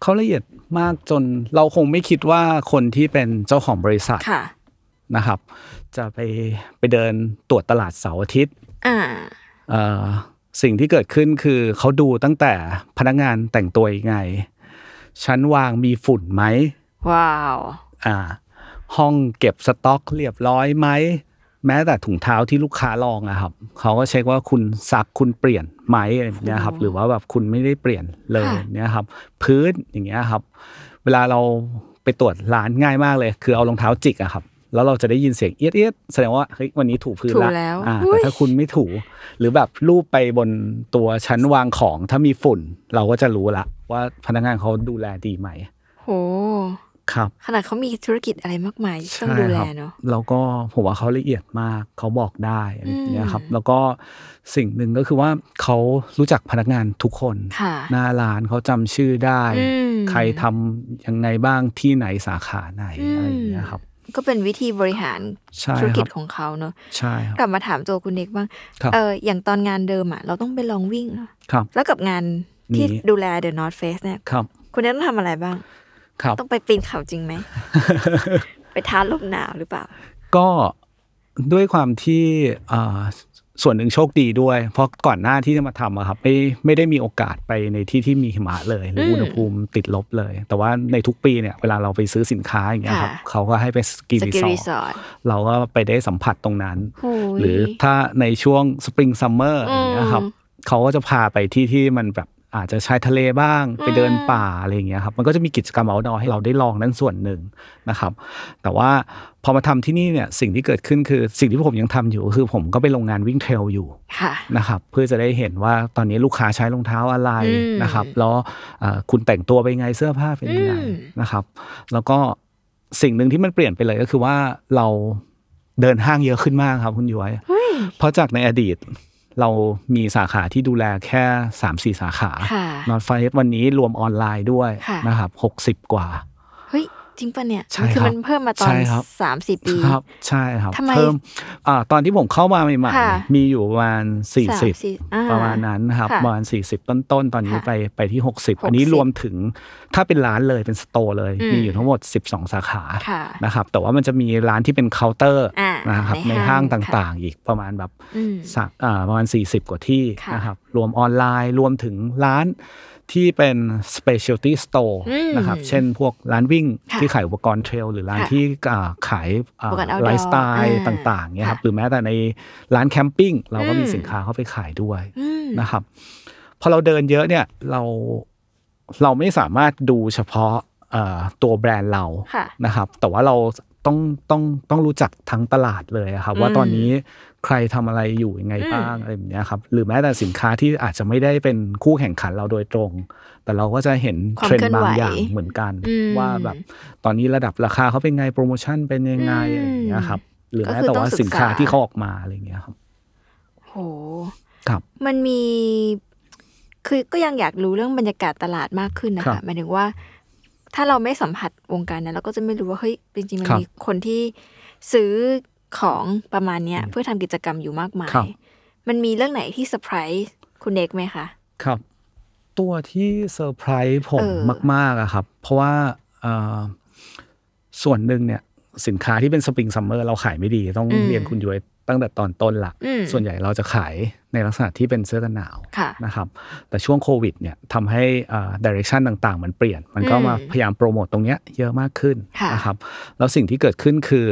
เขาละเอียดมากจนเราคงไม่คิดว่าคนที่เป็นเจ้าของบริษัทนะครับจะไปไปเดินตรวจตลาดเสาร์อาทิตย์สิ่งที่เกิดขึ้นคือเขาดูตั้งแต่พนักงานแต่งตัวยังไง ชั้นวางมีฝุ่นไหมว้าวอ่าห้องเก็บสต็อกเรียบร้อยไหมแม้แต่ถุงเท้าที่ลูกค้าลองอะครับเขาก็เช็คว่าคุณซักคุณเปลี่ยนไหมอะไรเงี้ยครับหรือว่าแบบคุณไม่ได้เปลี่ยนเลยเนี้ยครับพื้นอย่างเงี้ยครับ เวลาเราไปตรวจร้านง่ายมากเลยคือเอารองเท้าจิกอะครับแล้วเราจะได้ยินเสียงเอียดเอียดแสดงว่าเฮ้ยวันนี้ถูพื้นแล้ลวอ่าแต่ถ้าคุณไม่ถูหรือแบบลูบไปบนตัวชั้นวางของถ้ามีฝุ่นเราก็จะรู้ละว่าพนักงานเขาดูแลดีไหมโอ้ครับ
ขนาดเขามีธุรกิจอะไรมากมายต้องดูแลเนาะ
แล้วก็ผมว่าเขาละเอียดมากเขาบอกได้อะเี้ยครับ แล้วก็สิ่งหนึ่งก็คือว่าเขารู้จักพนักงานทุกคนหน้าร้านเขาจำชื่อได้ ใครทำยังไงบ้างที่ไหนสาขาไหนอะไรอย่างเงี้ยครับ
ก็เป็นวิธีบริหารธุรกิจของเขาเนอะใช่กลับมาถามตัวคุณเอกบ้าง เอออย่างตอนงานเดิมอ่ะเราต้องไปลองวิ่งเนาะแล้วกับงานที่ดูแลเดอะนอตเฟสเนี่ย ครับ คุณเอกต้องทำอะไรบ้าง ครับ ต้องไปปีนเขาจริงไหม ไปท้าลมหนาวหรือเปล่า
ก็ด้วยความที่ส่วนหนึ่งโชคดีด้วยเพราะก่อนหน้าที่จะมาทำอะครับไม่ไม่ได้มีโอกาสไปในที่ที่มีหิมะเลยหรืออุณหภูมิติดลบเลย แต่ว่าในทุกปีเนี่ยเวลาเราไปซื้อสินค้าอย่างเงี้ยครับเขาก็ให้ไปสกีรีสอร์ทเราก็ไปได้สัมผัสตรงนั้น หรือถ้าในช่วงสปริงซัมเมอร์อย่างเงี้ยครับเขาก็จะพาไปที่ที่มันแบบอาจจะชายทะเลบ้างไปเดินป่าอะไรอย่างเงี้ยครับมันก็จะมีกิจกรรมเอาดอให้เราได้ลองนั้นส่วนหนึ่งนะครับ แต่ว่าพอมาทำที่นี่เนี่ยสิ่งที่เกิดขึ้นคือ สิ่งที่ผมยังทำอยู่คือผมก็ไปโรงงานวิ่งเทรลอยู่นะครับเพื่อจะได้เห็นว่าตอนนี้ลูกค้าใช้รองเท้าอะไรนะครับ แล้วคุณแต่งตัวไปไงเสื้อผ้าเป็นยังไงนะครับ แล้วก็สิ่งหนึ่งที่มันเปลี่ยนไปเลยก็คือว่าเราเดินห้างเยอะขึ้นมากครับ คุณย้อยเพราะจากในอดีตเรามีสาขาที่ดูแลแค่สามสี่สาขา นอตไฟ วันนี้รวมออนไลน์ด้วยนะครับหกสิบกว่า
เฮ้ยจริงปะเนี่ยใช่คือมันเพิ่มมาตอนสามสี่ปีครับ
ใช่ครับ เพิ่มอ่าตอนที่ผมเข้ามาใหม่ๆ มีอยู่ประมาณสี่สิบ ประมาณนั้นครับประมาณสี่สิบต้นๆตตอนนี้ไปไปที่หกสิบอันนี้รวมถึง ถ้าเป็นร้านเลยเป็นสโตร์เลยมีอยู่ทั้งหมดสิบสองสาขา นะครับ แต่ว่ามันจะมีร้านที่เป็นเคาน์เตอร์นะครับในห้างต่างๆ อีกประมาณแบบสักประมาณสี่สิบกว่าที่นะครับ รวมออนไลน์รวมถึงร้านที่เป็น specialty store นะครับ เช่น พวกร้านวิ่งที่ขายอุปกรณ์เทรลหรือร้านที่ขายไลฟ์สไตล์ต่าง ๆเนี่ยครับ หรือแม้แต่ในร้านแคมปิ้งเราก็มีสินค้าเข้าไปขายด้วยนะครับ พอเราเดินเยอะเนี่ยเราเราไม่สามารถดูเฉพาะตัวแบรนด์เรานะครับ แต่ว่าเราต้องต้องต้องรู้จักทั้งตลาดเลยครับว่าตอนนี้ใครทำอะไรอยู่ยังไงบ้างอะไรแบบนี้ครับ หรือแม้แต่สินค้าที่อาจจะไม่ได้เป็นคู่แข่งขันเราโดยตรง แต่เราก็จะเห็นเทรนด์บางอย่างเหมือนกัน ว่าแบบตอนนี้ระดับราคาเขาเป็นไงโปรโมชั่นเป็นยังไงอะไรอย่างเงี้ยครับหรือแม้แต่ว่าสินค้าที่เขาออกมาอะไรอย่างเงี้ยครับโหครับ
มันมีคือก็ยังอยากรู้เรื่องบรรยากาศตลาดมากขึ้นนะคะหมายถึงว่าถ้าเราไม่สัมผัสวงการนั้นเราก็จะไม่รู้ว่าเฮ้ยจริงๆมันมีคนที่ซื้อของประมาณเนี้ยเพื่อทำกิจกรรมอยู่มากมาย มันมีเรื่องไหนที่เซอร์ไพรส์คุณเอกไหมคะ
ครับ ตัวที่เซอร์ไพรส์ผมมากๆอะครับ เพราะว่าส่วนหนึ่งเนี่ยสินค้าที่เป็นสปริงซัมเมอร์เราขายไม่ดี ต้องเรียนคุณย้ยตั้งแต่ตอนต้นละส่วนใหญ่เราจะขายในลักษณะที่เป็นเสื้อกันหนาวนะครับ แต่ช่วงโควิดเนี่ยทำให้ดิเรกชันต่าง ๆ มันเปลี่ยน มันก็มาพยายามโปรโมตตรงเนี้ย เยอะมากขึ้นนะครับ แล้วสิ่งที่เกิดขึ้นคือ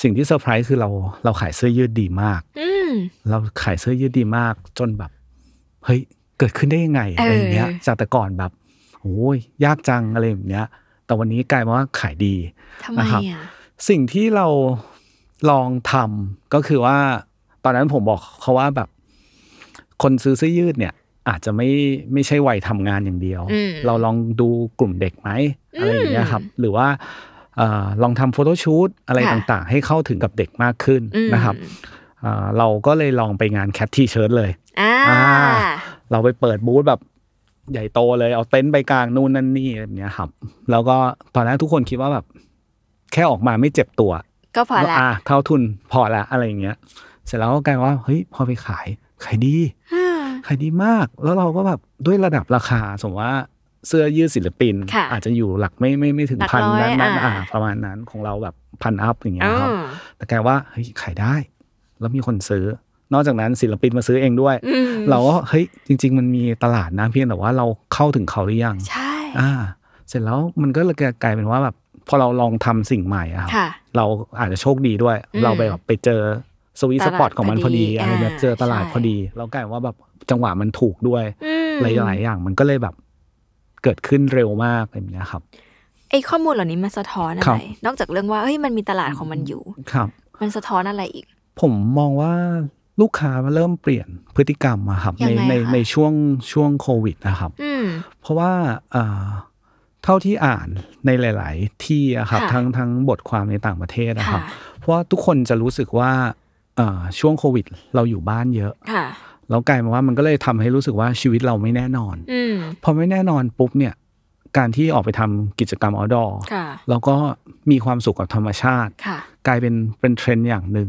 สิ่งที่เซอร์ไพรส์คือเราเราขายเสื้อยืดดีมาก เราขายเสื้อยืดดีมากจนแบบ เฮ้ยเกิดขึ้นได้ยังไงอะไรเงี้ยจากแต่ก่อนแบบโอ้ยยากจังอะไรแบบเนี้ย แต่วันนี้กลายมาว่าขายดีนะครับสิ่งที่เราลองทำก็คือว่า ตอนนั้นผมบอกเขาว่าแบบคนซื้อเสื้อยืดเนี่ย อาจจะไม่ไม่ใช่วัยทำงานอย่างเดียว เราลองดูกลุ่มเด็กไหมอะไรอย่างเงี้ยครับ หรือว่าลองทำโฟโต้ชูตอะไรต่างๆ ให้เข้าถึงกับเด็กมากขึ้นนะครับเราก็เลยลองไปงานแคทที่เชิร์ตเลยเราไปเปิดบูธแบบใหญ่โตเลยเอาเต็นท์ไปกลางนู่นนั่นนี่แบบนี้ยครับ แล้วก็ตอนนั้นทุกคนคิดว่าแบบแค่ออกมาไม่เจ็บตัว ก็พอละเท่าทุนพอละอะไรอย่างเงี้ย เสร็จแล้วก็กลายว่า เฮ้ยพอไปขายขายดีขายดีมาก แล้วเราก็แบบด้วยระดับราคา สมมติว่าเสื้อยืดศิลปิน อาจจะอยู่หลักไม่ไม่ไม่ถึงพันนั้นนั้นอ่าประมาณนั้นของเราแบบพันอัพอย่างเงี้ยครับแต่แกว่าเฮ้ยขายได้ แล้วมีคนซื้อ นอกจากนั้นศิลปินมาซื้อเองด้วย เราก็เฮ้ยจริงๆ มันมีตลาดนะเพียงแต่ว่าเราเข้าถึงเขาหรือยังใช่อ่า เสร็จแล้วมันก็เลยกลายเป็นว่าแบบพอเราลองทำสิ่งใหม่อะครับ เราอาจจะโชคดีด้วย เราไปแบบไปเจอสวีทสปอต ของมันพอดีอะไรแบบเจอตลาดพอดี เรากลายว่าแบบจังหวะมันถูกด้วยหลายยอย่าง มันก็เลยแบบ เกิดขึ้นเร็วมากอะไรอย่างนี้ครับ
ไอ้ข้อมูลเหล่านี้มันสะท้อนอะไร นอกจากเรื่องว่าเฮ้ยมันมีตลาดของมันอยู่ ครับ มันสะท้อนอะไรอีก
ผมมองว่าลูกค้ามันเริ่มเปลี่ยนพฤติกรรมอะครับในในในช่วงช่วงโควิดนะครับเพราะว่าอ่าเท่าที่อ่านในหลายๆ ที่อะครับทั้งทั้งบทความในต่างประเทศนะครับเพราะทุกคนจะรู้สึกว่าช่วงโควิด เราอยู่บ้านเยอะแล้วกลายมาว่ามันก็เลยทำให้รู้สึกว่าชีวิตเราไม่แน่นอนอพอไม่แน่นอนปุ๊บเนี่ย การที่ออกไปทำกิจกรรมออดอร์แล้วก็มีความสุขกับธรรมชาติกลายเป็นเป็นเทรนด์อย่างหนึ่ง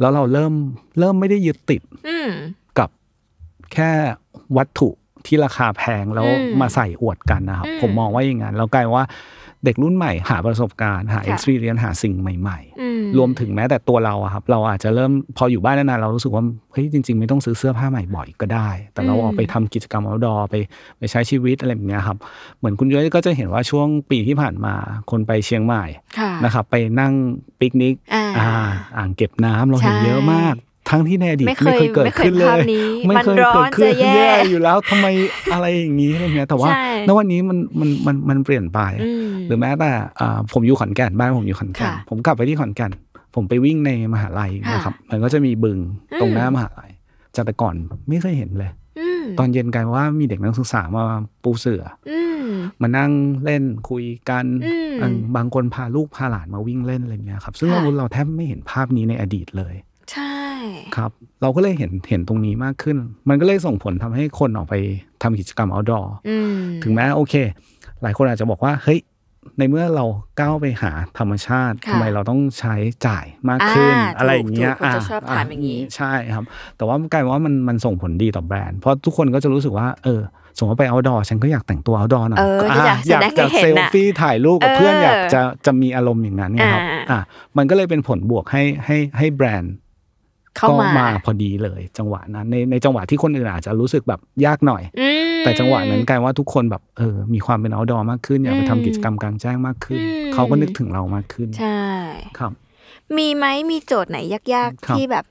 แล้วเราเริ่มเริ่มไม่ได้ยึดติดกับแค่วัตถุที่ราคาแพงแล้วมาใส่อวดกันนะครับ ผมมองว่าอย่างนั้นแล้วกลายว่าเด็กรุ่นใหม่หาประสบการณ์หาเอ็กซ์เพรียนหาสิ่งใหม่ๆ รวมถึงแม้แต่ตัวเราครับเราอาจจะเริ่มพออยู่บ้านนานๆเรารู้สึกว่า เฮ้ย จริงๆ ไม่ต้องซื้อเสื้อผ้าใหม่บ่อยก็ได้ แต่เราออกไปทำกิจกรรมเอาดอไปไปใช้ชีวิตอะไรแบบนี้ครับ เหมือนคุณย้อยก็จะเห็นว่าช่วงปีที่ผ่านมา คนไปเชียงใหม่นะครับไปนั่งปิกนิกอ่างเก็บน้ำเราเห็นเยอะมากทั้งที่ในอดีตไม่เคยเกิดขึ้นเลยไม่เคยเกิดขึ้นแย่อยู่แล้วทำไมอะไรอย่างนี้อะไรเงี้ยแต่ว่าณวันนี้มันมันมันมันเปลี่ยนไป หรือแม้แต่ผมอยู่ขอนแก่นบ้านผมอยู่ขอนแก่นผมกลับไปที่ขอนแก่นผมไปวิ่งในมหาลัยนะครับมันก็จะมีบึงตรงหน้ามหาลัยจากแต่ก่อนไม่เคยเห็นเลยตอนเย็นกันว่ามีเด็กนักศึกษามาปูเสือมานั่งเล่นคุยกันบางคนพาลูกพาหลานมาวิ่งเล่นอะไรเงี้ยครับซึ่งเราเราแทบไม่เห็นภาพนี้ในอดีตเลยใช่ ครับเราก็เลยเห็นเห็นตรงนี้มากขึ้น มันก็เลยส่งผลทำให้คนออกไปทำกิจกรรม outdoor ถึงแม้โอเค หลายคนอาจจะบอกว่าเฮ้ยในเมื่อเราก้าวไปหาธรรมชาติทำไมเราต้องใช้จ่ายมากขึ้น อะไรอย่างเงี้ยอ่าชอบถามอย่างี้ใช่ครับ แต่ว่ากลายว่ามันมันส่งผลดีต่อแบรนด์เพราะทุกคนก็จะรู้สึกว่าเออสมมติไปเอาดอฉันก็อยากแต่งตัวเอาดอหน่อยอยากจะเซลฟี่ถ่ายรูปกับเพื่อนอยากจะจะมีอารมณ์อย่างนั้นนะครับอ่ามันก็เลยเป็นผลบวกให้ให้ให้แบรนด์เข้ามาพอดีเลย จังหวะนั้น ในในจังหวะที่คนอื่นอาจจะรู้สึกแบบยากหน่อย
แต่จังหวะนั้น
กลายว่าทุกคนแบบ เออ มีความเป็นเอาดอมากขึ้นอยากไปทำกิจกรรมกลางแจ้งมากขึ้น เขาก็นึกถึงเรามากขึ้นใช่ ครับ
มีไหมมีโจทย์ไหนยากๆที่แบบ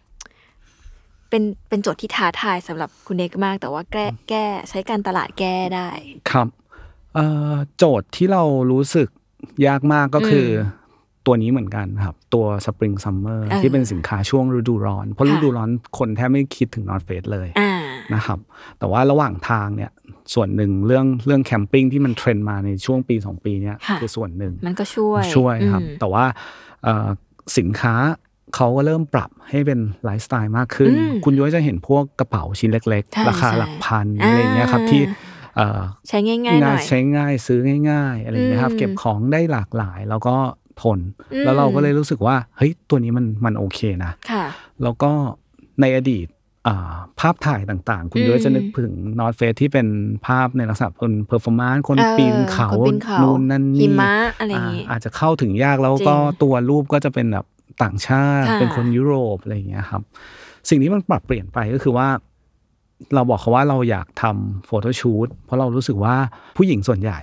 เป็นเป็นโจทย์ที่ท้าทายสำหรับคุณเอกมาก แต่ว่าแก้แก้ ใช้การตลาดแก้ได้
ครับโจทย์ที่เรารู้สึกยากมากก็คือตัวนี้เหมือนกันครับ ตัว Spring Summer ที่เป็นสินค้าช่วงฤดูร้อนเพราะฤดูร้อนคนแทบไม่คิดถึง North Face เลยนะครับ แต่ว่าระหว่างทางเนี่ยส่วนหนึ่งเรื่องเรื่องแคมปิ้งที่มันเทรนมาในช่วงปี 2 ปีเนี่ยคือส่วนหนึ่งมั
นก็ช่วยช่วยครับแต่
ว่าสินค้าเขาก็เริ่มปรับให้เป็นไลฟ์สไตล์มากขึ้น คุณย้อยจะเห็นพวกกระเป๋าชิ้นเล็ก ๆ ราคาหลักพันอะไรเงี้ยครับที่ใช
้ง่ายๆหน่อยใช้
ง่ายซื้อง่ายๆอะไรนะครับเก็บของได้หลากหลายแล้วก็ทนแล้วเราก็เลยรู้สึกว่า เฮ้ย ตัวนี้มันมันโอเคนะค่ะแล้วก็ในอดีตภาพถ่ายต่างๆ คุณด้วยจะนึกถึงนอตเฟสที่เป็นภาพในลักษณะคนเพอร์ฟอร์มานซ์คนปีนเขา นู่นนั่นนี่อาจจะเข้าถึงยากแล้วก็ตัวรูปก็จะเป็นแบบต่างชาติเป็นคนยุโรปอะไรอย่างเงี้ยครับ สิ่งที่มันปรับเปลี่ยนไปก็คือว่าเราบอกเขาว่าเราอยากทำโฟโต้ชูตเพราะเรารู้สึกว่าผู้หญิงส่วนใหญ่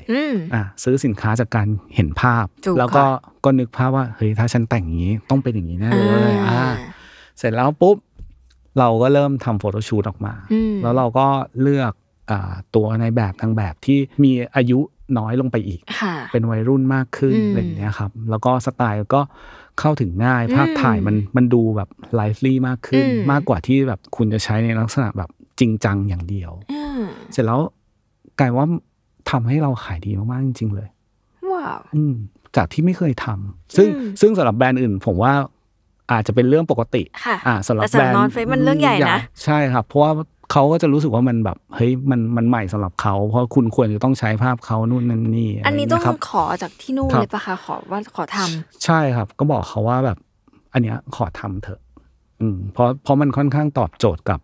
อ่ะซื้อสินค้าจากการเห็นภาพ แล้วก็ก็นึกภาพว่าเฮ้ยถ้าฉันแต่งอย่างนี้ต้องเป็นอย่างนี้แน่เลยอ่าเสร็จแล้ว ปุ๊บ เราก็เริ่มทำโฟโต้ชูตออกมา แล้วเราก็เลือกตัวในแบบ ทางแบบที่มีอายุน้อยลงไปอีก เป็นวัยรุ่นมากขึ้นอะไรอย่างเงี้ยครับแล้วก็สไตล์ก็เข้าถึงง่ายภาพถ่ายมันมันดูแบบไลฟ์ลี่มากขึ้น มากกว่าที่แบบคุณจะใช้ในลักษณะแบบจริงจังอย่างเดียวเสร็จแล้วกลายว่าทำให้เราขายดีมากๆจริงๆเลยว้าวจากที่ไม่เคยทำ ซึ่งซึ่งสำหรับแบรนด์อื่น ผมว่า อาจจะเป็นเรื่องปกติอ่าสำหรับแบรนด์นอนเฟซมันเรื่องใหญ่นะใช่ครับ เพราะว่าเขาก็จะรู้สึกว่ามันแบบ เฮ้ยมันมันใหม่สำหรับเขาเพราะคุณควรจะต้องใช้ภาพเขานู่นนั่นนี่ อันนี้ต้องข
อจากที่นู่นเลยปะคะขอว่าขอท
ำ ใช่ครับ ก็บอกเขาว่าแบบ อันเนี้ยขอทำเถอะอืมเพราะเพราะมันค่อนข้างตอบโจทย์กับ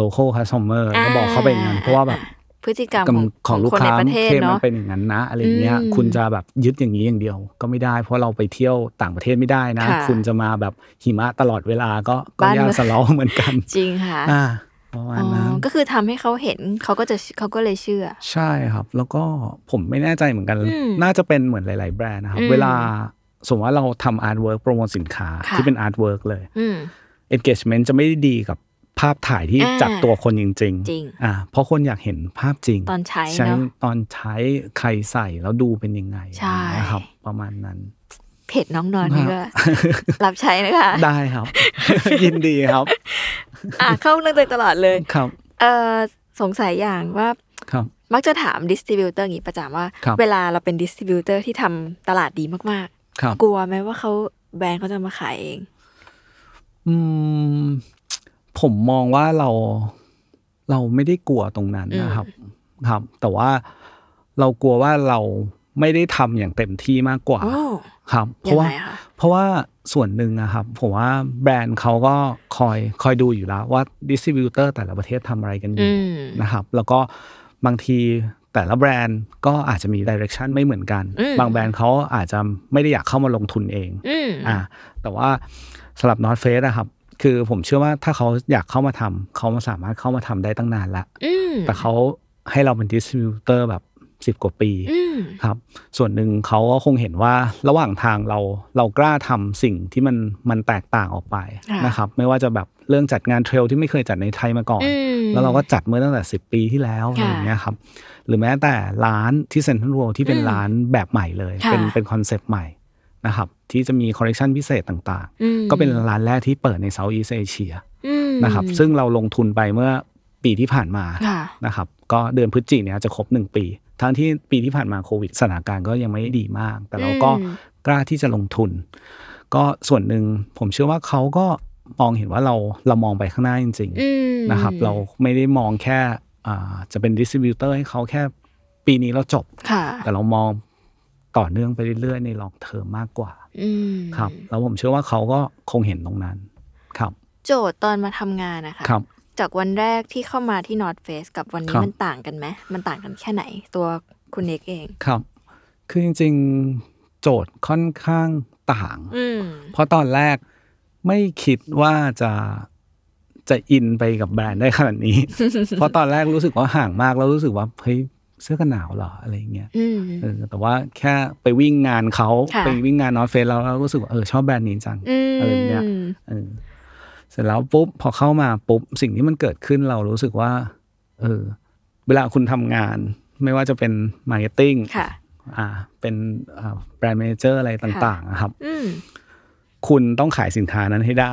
local customer ก็บอกเขาไปอย่างนั้นเพราะว่าแบบ
พฤติกรรมของลูกค้าประเทศมันเป็
นอย่างนั้นนะอะไรเงี้ยคุณจะแบบยึดอย่างนี้อย่างเดียว ก็ไม่ได้ เพราะเราไปเที่ยวต่างประเทศไม่ได้นะ คุณจะมาแบบหิมะตลอดเวลาก็ ก็ยากสล้อเหมือนกัน จริงค่ะประมาณนั้น
ก็คือทำให้เขาเห็นเขาก็จะเขาก็เลยเชื่อ
ใช่ครับ แล้วก็ผมไม่แน่ใจเหมือนกัน น่าจะเป็นเหมือนหลาย ๆ แบรนด์นะครับเวลาสมมติว่าเราทำอาร์ตเวิร์กโปรโมทสินค้าที่เป็นอาร์ตเวิร์กเลย engagement จะไม่ได้ดีกับภาพถ่ายที่จับตัวคนจริงๆจริงอ่าเพราะคนอยากเห็นภาพจริง ตอนใช้เนาะตอนใช้ใครใส่แล้วดูเป็นยังไงใช่ครับ ประมาณนั้น
เพจน้องนอนนี่ก็รับใช้นะคะ ไ
ด้ครับ ยินดีครับ
อ่าเข้าเรื่องตลอดเลย ครับเออสงสัยอย่างว่า ครับ มักจะถามดิสติบิวเตอร์อย่างนี้ประจำว่า เวลาเราเป็นดิสติบิวเตอร์ที่ทำตลาดดีมากๆ กลัวไหมว่าเขาแบรนด์เขาจะมาขายเอง
อืมผมมองว่าเราเราไม่ได้กลัวตรงนั้นนะครับ ครับ แต่ว่าเรากลัวว่าเราไม่ได้ทำอย่างเต็มที่มากกว่าครับ เพราะว่าเพราะว่าส่วนหนึ่งนะครับผมว่าแบรนด์เขาก็คอยคอยดูอยู่แล้วว่าดิสติบิวเตอร์แต่ละประเทศทำอะไรกันอยู่นะครับ แล้วก็บางทีแต่ละแบรนด์ก็อาจจะมีดิเรกชันไม่เหมือนกัน บางแบรนด์เขาอาจจะไม่ได้อยากเข้ามาลงทุนเองอ่าแต่ว่าสำหรับนอตเฟสนะครับคือผมเชื่อว่าถ้าเขาอยากเข้ามาทำเขามาสามารถเข้ามาทำได้ตั้งนานละแต่เขาให้เราเป็นดิสติบิวเตอร์แบบสิบกว่าปีครับส่วนหนึ่งเขาก็คงเห็นว่าระหว่างทางเราเรากล้าทำสิ่งที่มันมันแตกต่างออกไปนะครับไม่ว่าจะแบบเรื่องจัดงานเทรลที่ไม่เคยจัดในไทยมาก่อน แล้วเราก็จัดเมื่อตั้งแต่ิบปีที่แล้วอะไรอย่างเงี้ยครับ หรือแม้แต่ร้านที่เซ็นทรัลเวิลด์ที่เป็นร้านแบบใหม่เลย เป็นเป็นคอนเซปต์ใหม่นะครับที่จะมีคอลเลกชันพิเศษต่าง ๆ ก็เป็นร้านแรกที่เปิดในเซาท์อีสเอเชียนะครับซึ่งเราลงทุนไปเมื่อปีที่ผ่านมานะครับก็เดือนพฤศจิกเนี่ยจะครบหนึ่งปี ทั้งที่ปีที่ผ่านมาโควิดสถานการณ์ก็ยังไม่ดีมาก แต่เราก็กล้าที่จะลงทุน ก็ส่วนหนึ่งผมเชื่อว่าเขาก็มองเห็นว่าเราเรามองไปข้างหน้าจริงๆนะครับเราไม่ได้มองแค่จะเป็นดิสติบิวเตอร์ให้เขาแค่ปีนี้เราจบ แต่เรามองต่อเนื่องไปเรื่อยๆในลองเทอมมากกว่าครับ แล้วผมเชื่อว่าเขาก็คงเห็นตรงนั้น ครับ
โจทย์ตอนมาทำงานนะคะครับ จากวันแรกที่เข้ามาที่นอตเฟสกับวันนี้มันต่างกันไหมมันต่างกันแค่ไหนตัวคุณเอกเอง
ครับคือจริงๆ โจทย์ค่อนข้างต่างเพราะตอนแรกไม่คิดว่าจะจะอินไปกับแบรนด์ได้ขนาดนี้เพราะตอนแรกรู้สึกว่าห่างมากแล้วรู้สึกว่าเฮ้ยเสื้อกันหนาวเหรอ อะไรเงี้ยแต่ว่าแค่ไปวิ่งงานเขาไปวิ่งงานนอตเฟสเราเรารู้สึกว่า เออชอบแบรนด์นี้จังอะไรเงี้ยเสร็จแล้วปุ๊บพอเข้ามาปุ๊บ สิ่งที่มันเกิดขึ้น เรารู้สึกว่า เออเวลาคุณทำงานไม่ว่าจะเป็นมาร์เก็ตติ้งอ่า เป็นแบรนด์เมเจอร์อะไรต่างๆนะครับ คุณต้องขายสินค้านั้นให้ได้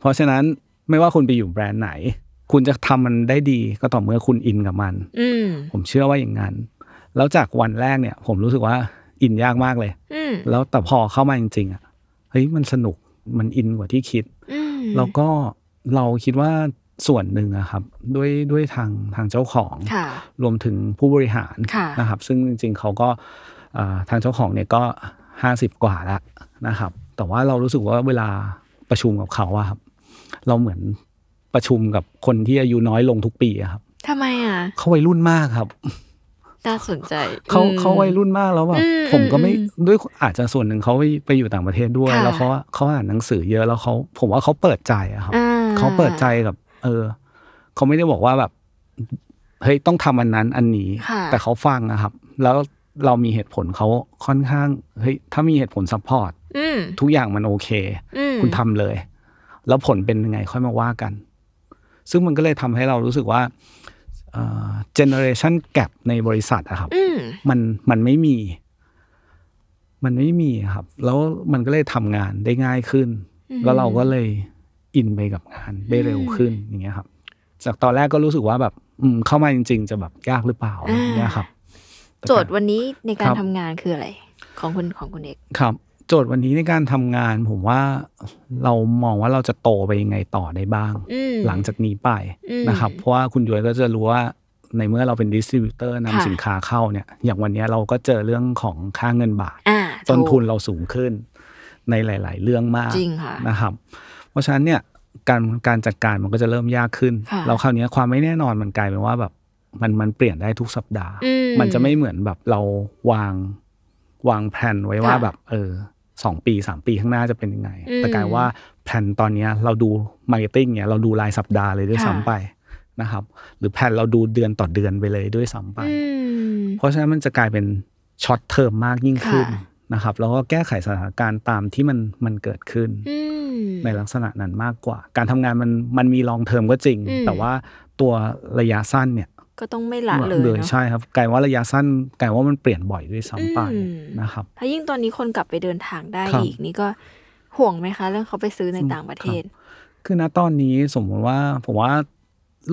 เพราะฉะนั้นไม่ว่าคุณไปอยู่แบรนด์ไหนคุณจะทำมันได้ดีก็ต่อเมื่อคุณอินกับมันอผมเชื่อว่าอย่างนั้น แล้วจากวันแรกเนี่ย ผมรู้สึกว่าอินยากมากเลย แล้วแต่พอเข้ามาจริง ๆ อ่ะ เฮ้ยมันสนุก มันอินกว่าที่คิด แล้วก็เราคิดว่าส่วนหนึ่งนะครับด้วยด้วยทางทางเจ้าของ รวมถึงผู้บริหารนะครับ ซึ่งจริง ๆ เขาก็ทางเจ้าของเนี่ยก็ห้าสิบกว่าแล้วนะครับ แต่ว่าเรารู้สึกว่าเวลาประชุมกับเขาอะครับ เราเหมือนประชุมกับคนที่อายุน้อยลงทุกปีครับทำไมอ่ะเขาวัยรุ่นมากครับ
น่าสนใจ เขาเขาวัยรุ
่นมากแล้วแบบผมก็ไม่ด้วยอาจจะส่วนหนึ่งเขาไปอยู่ต่างประเทศด้วย แล้วเขาเขาอ่านหนังสือเยอะแล้วเขา ผมว่าเขาเปิดใจครับเขาเปิดใจกับเออเขาไม่ได้บอกว่าแบบเฮ้ยต้องทำอันนั้นอันนี้ แต่เขาฟังนะครับ แล้วเรามีเหตุผลเขาค่อนข้างเฮ้ยถ้ามีเหตุผลซัพพอร์ตทุกอย่างมันโอเคคุณทำเลย แล้วผลเป็นยังไง ค่อยมาว่ากันซึ่งมันก็เลยทำให้เรารู้สึกว่าเจเนอเรชันแกรในบริษัทอะครับมันมันไม่มี มันไม่มีครับ แล้วมันก็เลยทำงานได้ง่ายขึ้น แล้วเราก็เลยอินไปกับงานได้เร็วขึ้นอย่างเงี้ยครับ จากตอนแรกก็รู้สึกว่าแบบ อืมเข้ามาจริงๆ จะแบบยากหรือเปล่า อย่างเงี้ยครับ โจทย
์วันนี้ในการทำงานคืออะไรของคุณของคุณเอก
ครับโจทย์วันนี้ในการทำงานผมว่าเรามองว่าเราจะโตไปยังไงต่อได้บ้าง หลังจากนี้ไป นะครับ เพราะว่าคุณย้อยก็จะรู้ว่าในเมื่อเราเป็นดิสติบิวเตอร์นำสินค้าเข้าเนี่ย อย่างวันนี้เราก็เจอเรื่องของค่าเงินบาท ต้นทุนเราสูงขึ้น ในหลาย ๆ เรื่องมากนะครับ เพราะฉะนั้นเนี่ยการการจัดการมันก็จะเริ่มยากขึ้นเราคราวนี้ความไม่แน่นอนมันกลายเป็นว่าแบบมันมันเปลี่ยนได้ทุกสัปดาห์ มันจะไม่เหมือนแบบเราวางวางแผนไว้ว่าแบบเออสองปีสามปีข้างหน้าจะเป็นยังไง แต่กลายว่าแผนตอนนี้เราดูมาร์เก็ตติ้งเนี่ย เราดูรายสัปดาห์เลยด้วยซ้ำไปนะครับ หรือแผนเราดูเดือนต่อเดือนไปเลยด้วยซ้ำไปเพราะฉะนั้นมันจะกลายเป็นช็อตเทอมมากยิ่งขึ้นนะครับแล้วก็แก้ไขสถานการณ์ตามที่มันมันเกิดขึ้นในลักษณะนั้นมากกว่า การทำงานมันมันมีลองเทอมก็จริง แต่ว่าตัวระยะสั้นเนี่ย
ก็ต้องไม่ละเลยเลยใช่
ครับไกลว่าระยะสั้นไกลว่ามันเปลี่ยนบ่อยด้วยซ้ำไปนะครับ
ถ้ายิ่งตอนนี้คนกลับไปเดินทางได้อีกนี่ก็ห่วงไหมคะเรื่องเขาไปซื้อในต่างประเทศ
คือณตอนนี้สมมติว่า ผมว่า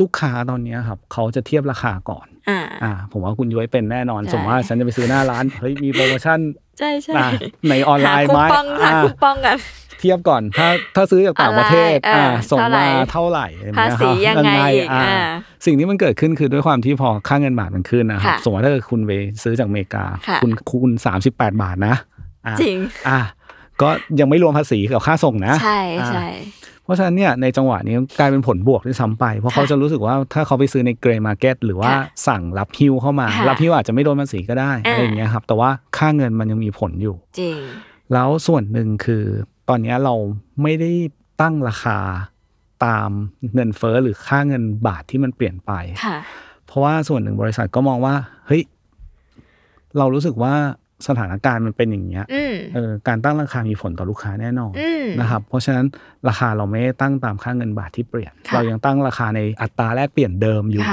ลูกค้าตอนนี้ครับ เขาจะเทียบราคาก่อน อ่าผมว่าคุณย้อยเป็นแน่นอนสมมติว่าฉันจะไปซื้อหน้าร้านเฮ้ยมีโปรโมชั่น
ใช่ใช่ในออนไลน์ไหมคูปองคาคูปองกัน
เทียบก่อนถ้าถ้าซื้อจากต่างประเทศอ่าส่งมาเท่าไหร่ภาษียังไงอ่าสิ่งที่มันเกิดขึ้นคือด้วยความที่พอค่าเงินบาทมันขึ้นนะครับสมมติถ้าคุณไปซื้อจากอเมริกา คุณคูณสามสิบแปดบาทนะจริงอ่าก็ยังไม่รวมภาษีกับค่าส่งนะ ใช่ใช่ราะฉะนั้นเนี่ยในจังหวะนี้กลายเป็นผลบวกที่ซ้ำไป เพราะเขาจะรู้สึกว่าถ้าเขาไปซื้อในเกรย์มาร์เก็ตหรือว่าสั่งรับฮิวเข้ามา รับฮิวอาจจะไม่โดนภาษีก็ได้อะไรอย่างเงี้ยครับ แต่ว่าค่าเงินมันยังมีผลอยู่จริงแล้วส่วนหนึ่งคือตอนนี้เราไม่ได้ตั้งราคาตามเงินเฟอ้อหรือค่าเงินบาทที่มันเปลี่ยนไปเพราะว่าส่วนหนึ่งบริษัทก็มองว่า เฮ้ยเรารู้สึกว่าสถานการณ์มันเป็นอย่างเงี้ยเออการตั้งราคามีผลต่อลูกค้าแน่นอนนะครับ เพราะฉะนั้นราคาเราไม่ตั้งตามค่าเงินบาทที่เปลี่ยน เรายังตั้งราคาในอัตราแลกเปลี่ยนเดิมอยู่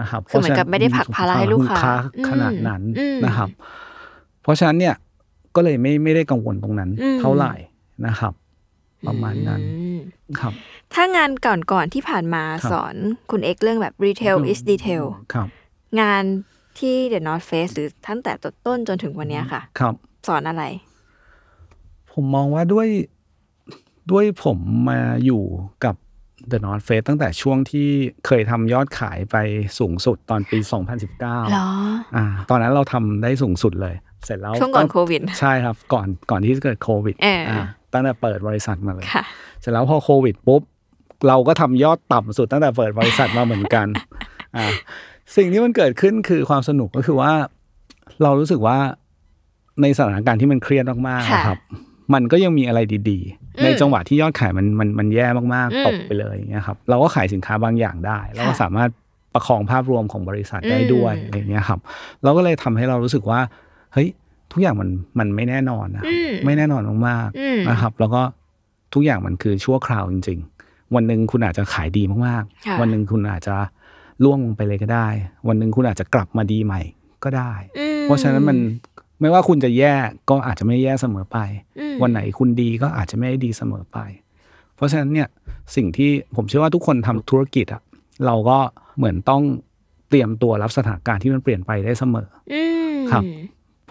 นะครับเพราะมะนกับไม่ได้ผักภาระให้ลูกค้าขนาดนั้นนะครับ เพราะฉะนั้นเนี่ยก็เลยไม่ไม่ได้กังวลตรงนั้น เท่าไหร่นะครับ ประมาณนั้นครับ
ถ้างานก่อนๆที่ผ่านมาสอนคุณเอกเรื่องแบบ retail is detail ครับ งานที่เดอะนอตเฟสหรือตั้งแต่ต้นจนถึงวันนี้ค่ะ ครับ สอนอะไร
ผมมองว่าด้วยด้วยผมมาอยู่กับเดอะนอตเฟสตั้งแต่ช่วงที่เคยทำยอดขายไปสูงสุดตอนปี 2019หรออ่า ตอนนั้นเราทำได้สูงสุดเลยเสร็จแล้ว ช่วงก่อนโควิด ใช่ครับ ก่อนก่อนที่จะเกิดโควิดอ่าตั้งแต่เปิดบริษัทมาเลยเสร็จแล้วพอโควิดปุ๊บ เราก็ทำยอดต่ำสุด ตั้งแต่เปิดบริษัทมาเหมือนกันอ่าสิ่งที่มันเกิดขึ้นคือความสนุกก็คือว่า เรารู้สึกว่าในสถานการณ์ที่มันเครียดมากๆครับ มันก็ยังมีอะไรดีๆ ในจังหวะที่ยอดขาย มันมันมันแย่มากๆตกไปเลยอย่างเงี้ยครับ เราก็ขายสินค้าบางอย่างได้เราก็สามารถประคองภาพรวมของบริษัทได้ด้วยอะไรเงี้ยครับ เราก็เลยทำให้เรารู้สึกว่า เฮ้ย ทุกอย่างมันมันไม่แน่นอนนะไม่แน่นอนมากๆนะครับ แล้วก็ทุกอย่างมันคือชั่วคราวจริง ๆ วันหนึ่งคุณอาจจะขายดีมากๆวันหนึ่งคุณอาจจะล่วงลงไปเลยก็ได้ วันหนึ่งคุณอาจจะกลับมาดีใหม่ ก็ได้ เพราะฉะนั้นมันไม่ว่าคุณจะแย่ก็อาจจะไม่แย่เสมอไป วันไหนคุณดีก็อาจจะไม่ได้ดีเสมอไป เพราะฉะนั้นเนี่ยสิ่งที่ผมเชื่อว่าทุกคนทำธุรกิจอะเราก็เหมือนต้องเตรียมตัวรับสถานการณ์ที่มันเปลี่ยนไปได้เสมอครับ